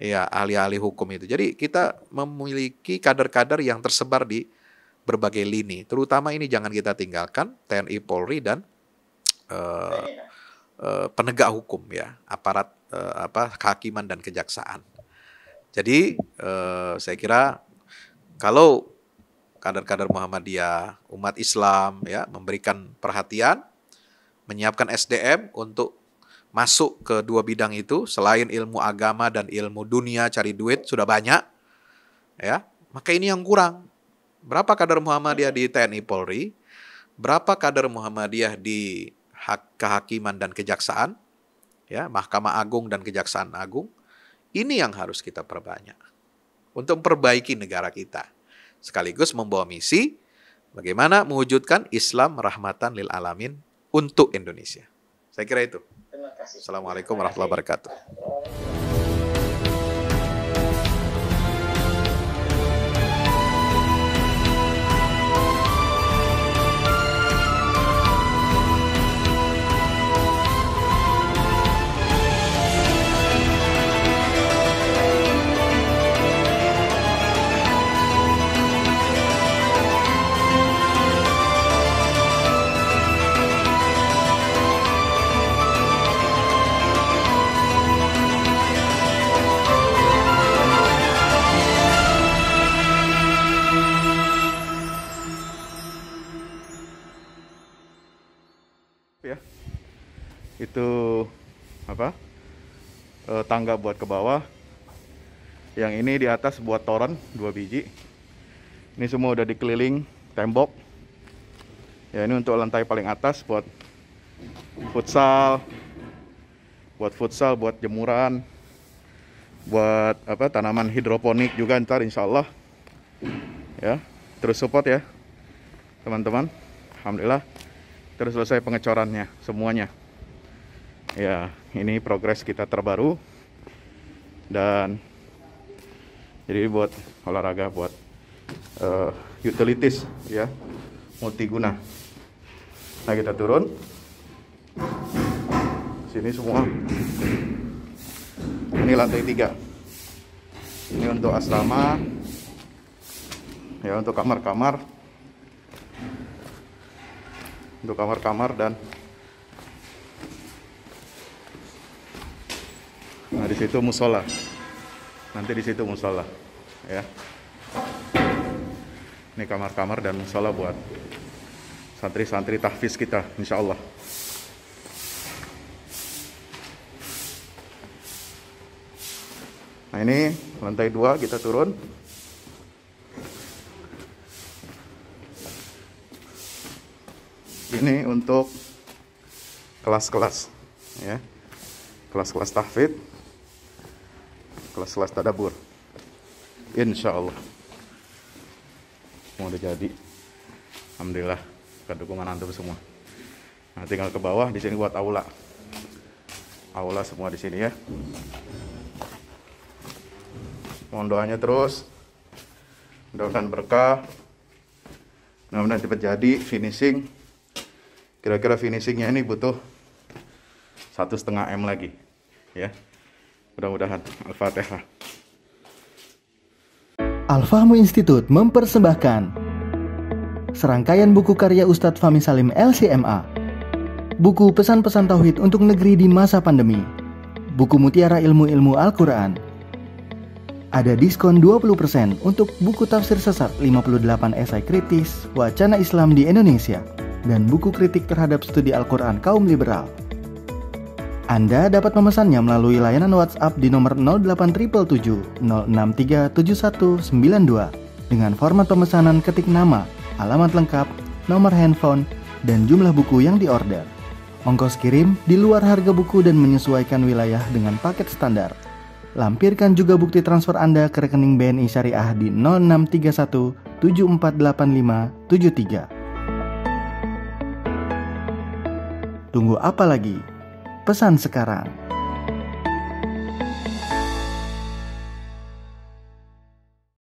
Ya, ahli-ahli hukum itu. Jadi kita memiliki kader-kader yang tersebar di berbagai lini. Terutama ini jangan kita tinggalkan TNI, Polri dan uh, uh, penegak hukum ya, aparat uh, apa kehakiman dan kejaksaan. Jadi uh, saya kira kalau kader-kader Muhammadiyah, umat Islam ya, memberikan perhatian, menyiapkan SDM untuk masuk ke dua bidang itu selain ilmu agama dan ilmu dunia cari duit sudah banyak ya maka ini yang kurang berapa kader Muhammadiyah di TNI Polri berapa kader Muhammadiyah di hak kehakiman dan kejaksaan ya Mahkamah Agung dan Kejaksaan Agung ini yang harus kita perbanyak untuk memperbaiki negara kita sekaligus membawa misi bagaimana mewujudkan Islam rahmatan lil alamin untuk Indonesia. Saya kira itu. terima kasih. Assalamualaikum warahmatullahi wabarakatuh. itu apa e, tangga buat ke bawah yang ini di atas buat toren dua biji ini semua udah dikeliling tembok ya ini untuk lantai paling atas buat futsal buat futsal buat jemuran buat apa tanaman hidroponik juga ntar insyaallah ya terus support ya teman-teman Alhamdulillah terus selesai pengecorannya semuanya ya ini progres kita terbaru dan jadi buat olahraga buat uh, utilities ya multiguna nah kita turun sini semua ini lantai tiga ini untuk asrama ya untuk kamar-kamar untuk kamar-kamar dan di situ musola. Nanti di situ musola, ya. Ini kamar-kamar dan musola buat santri-santri tahfiz kita, insya Allah. Nah ini lantai dua kita turun. Ini untuk kelas-kelas, ya, kelas-kelas tahfidz kelas-kelas tadabur insya Allah mau jadi Alhamdulillah dukungan antum semua nah tinggal ke bawah di sini buat aula aula semua di sini ya mohon doanya terus doakan berkah mudah-mudahan cepat jadi finishing kira-kira finishingnya ini butuh satu setengah m lagi ya mudah-mudahan Al-Fatihah Al-Fahmu Institute mempersembahkan serangkaian buku karya Ustadz Fahmi Salim LCMA buku pesan-pesan tauhid untuk negeri di masa pandemi buku mutiara ilmu-ilmu Al-Quran ada diskon 20% untuk buku tafsir sesat 58 esai kritis wacana Islam di Indonesia dan buku kritik terhadap studi Al-Quran kaum liberal anda dapat memesannya melalui layanan WhatsApp di nomor 063 0637192 dengan format pemesanan ketik nama, alamat lengkap, nomor handphone, dan jumlah buku yang diorder. Ongkos kirim di luar harga buku dan menyesuaikan wilayah dengan paket standar. Lampirkan juga bukti transfer Anda ke rekening BNI Syariah di 0631 748573 Tunggu apa lagi? Pesan sekarang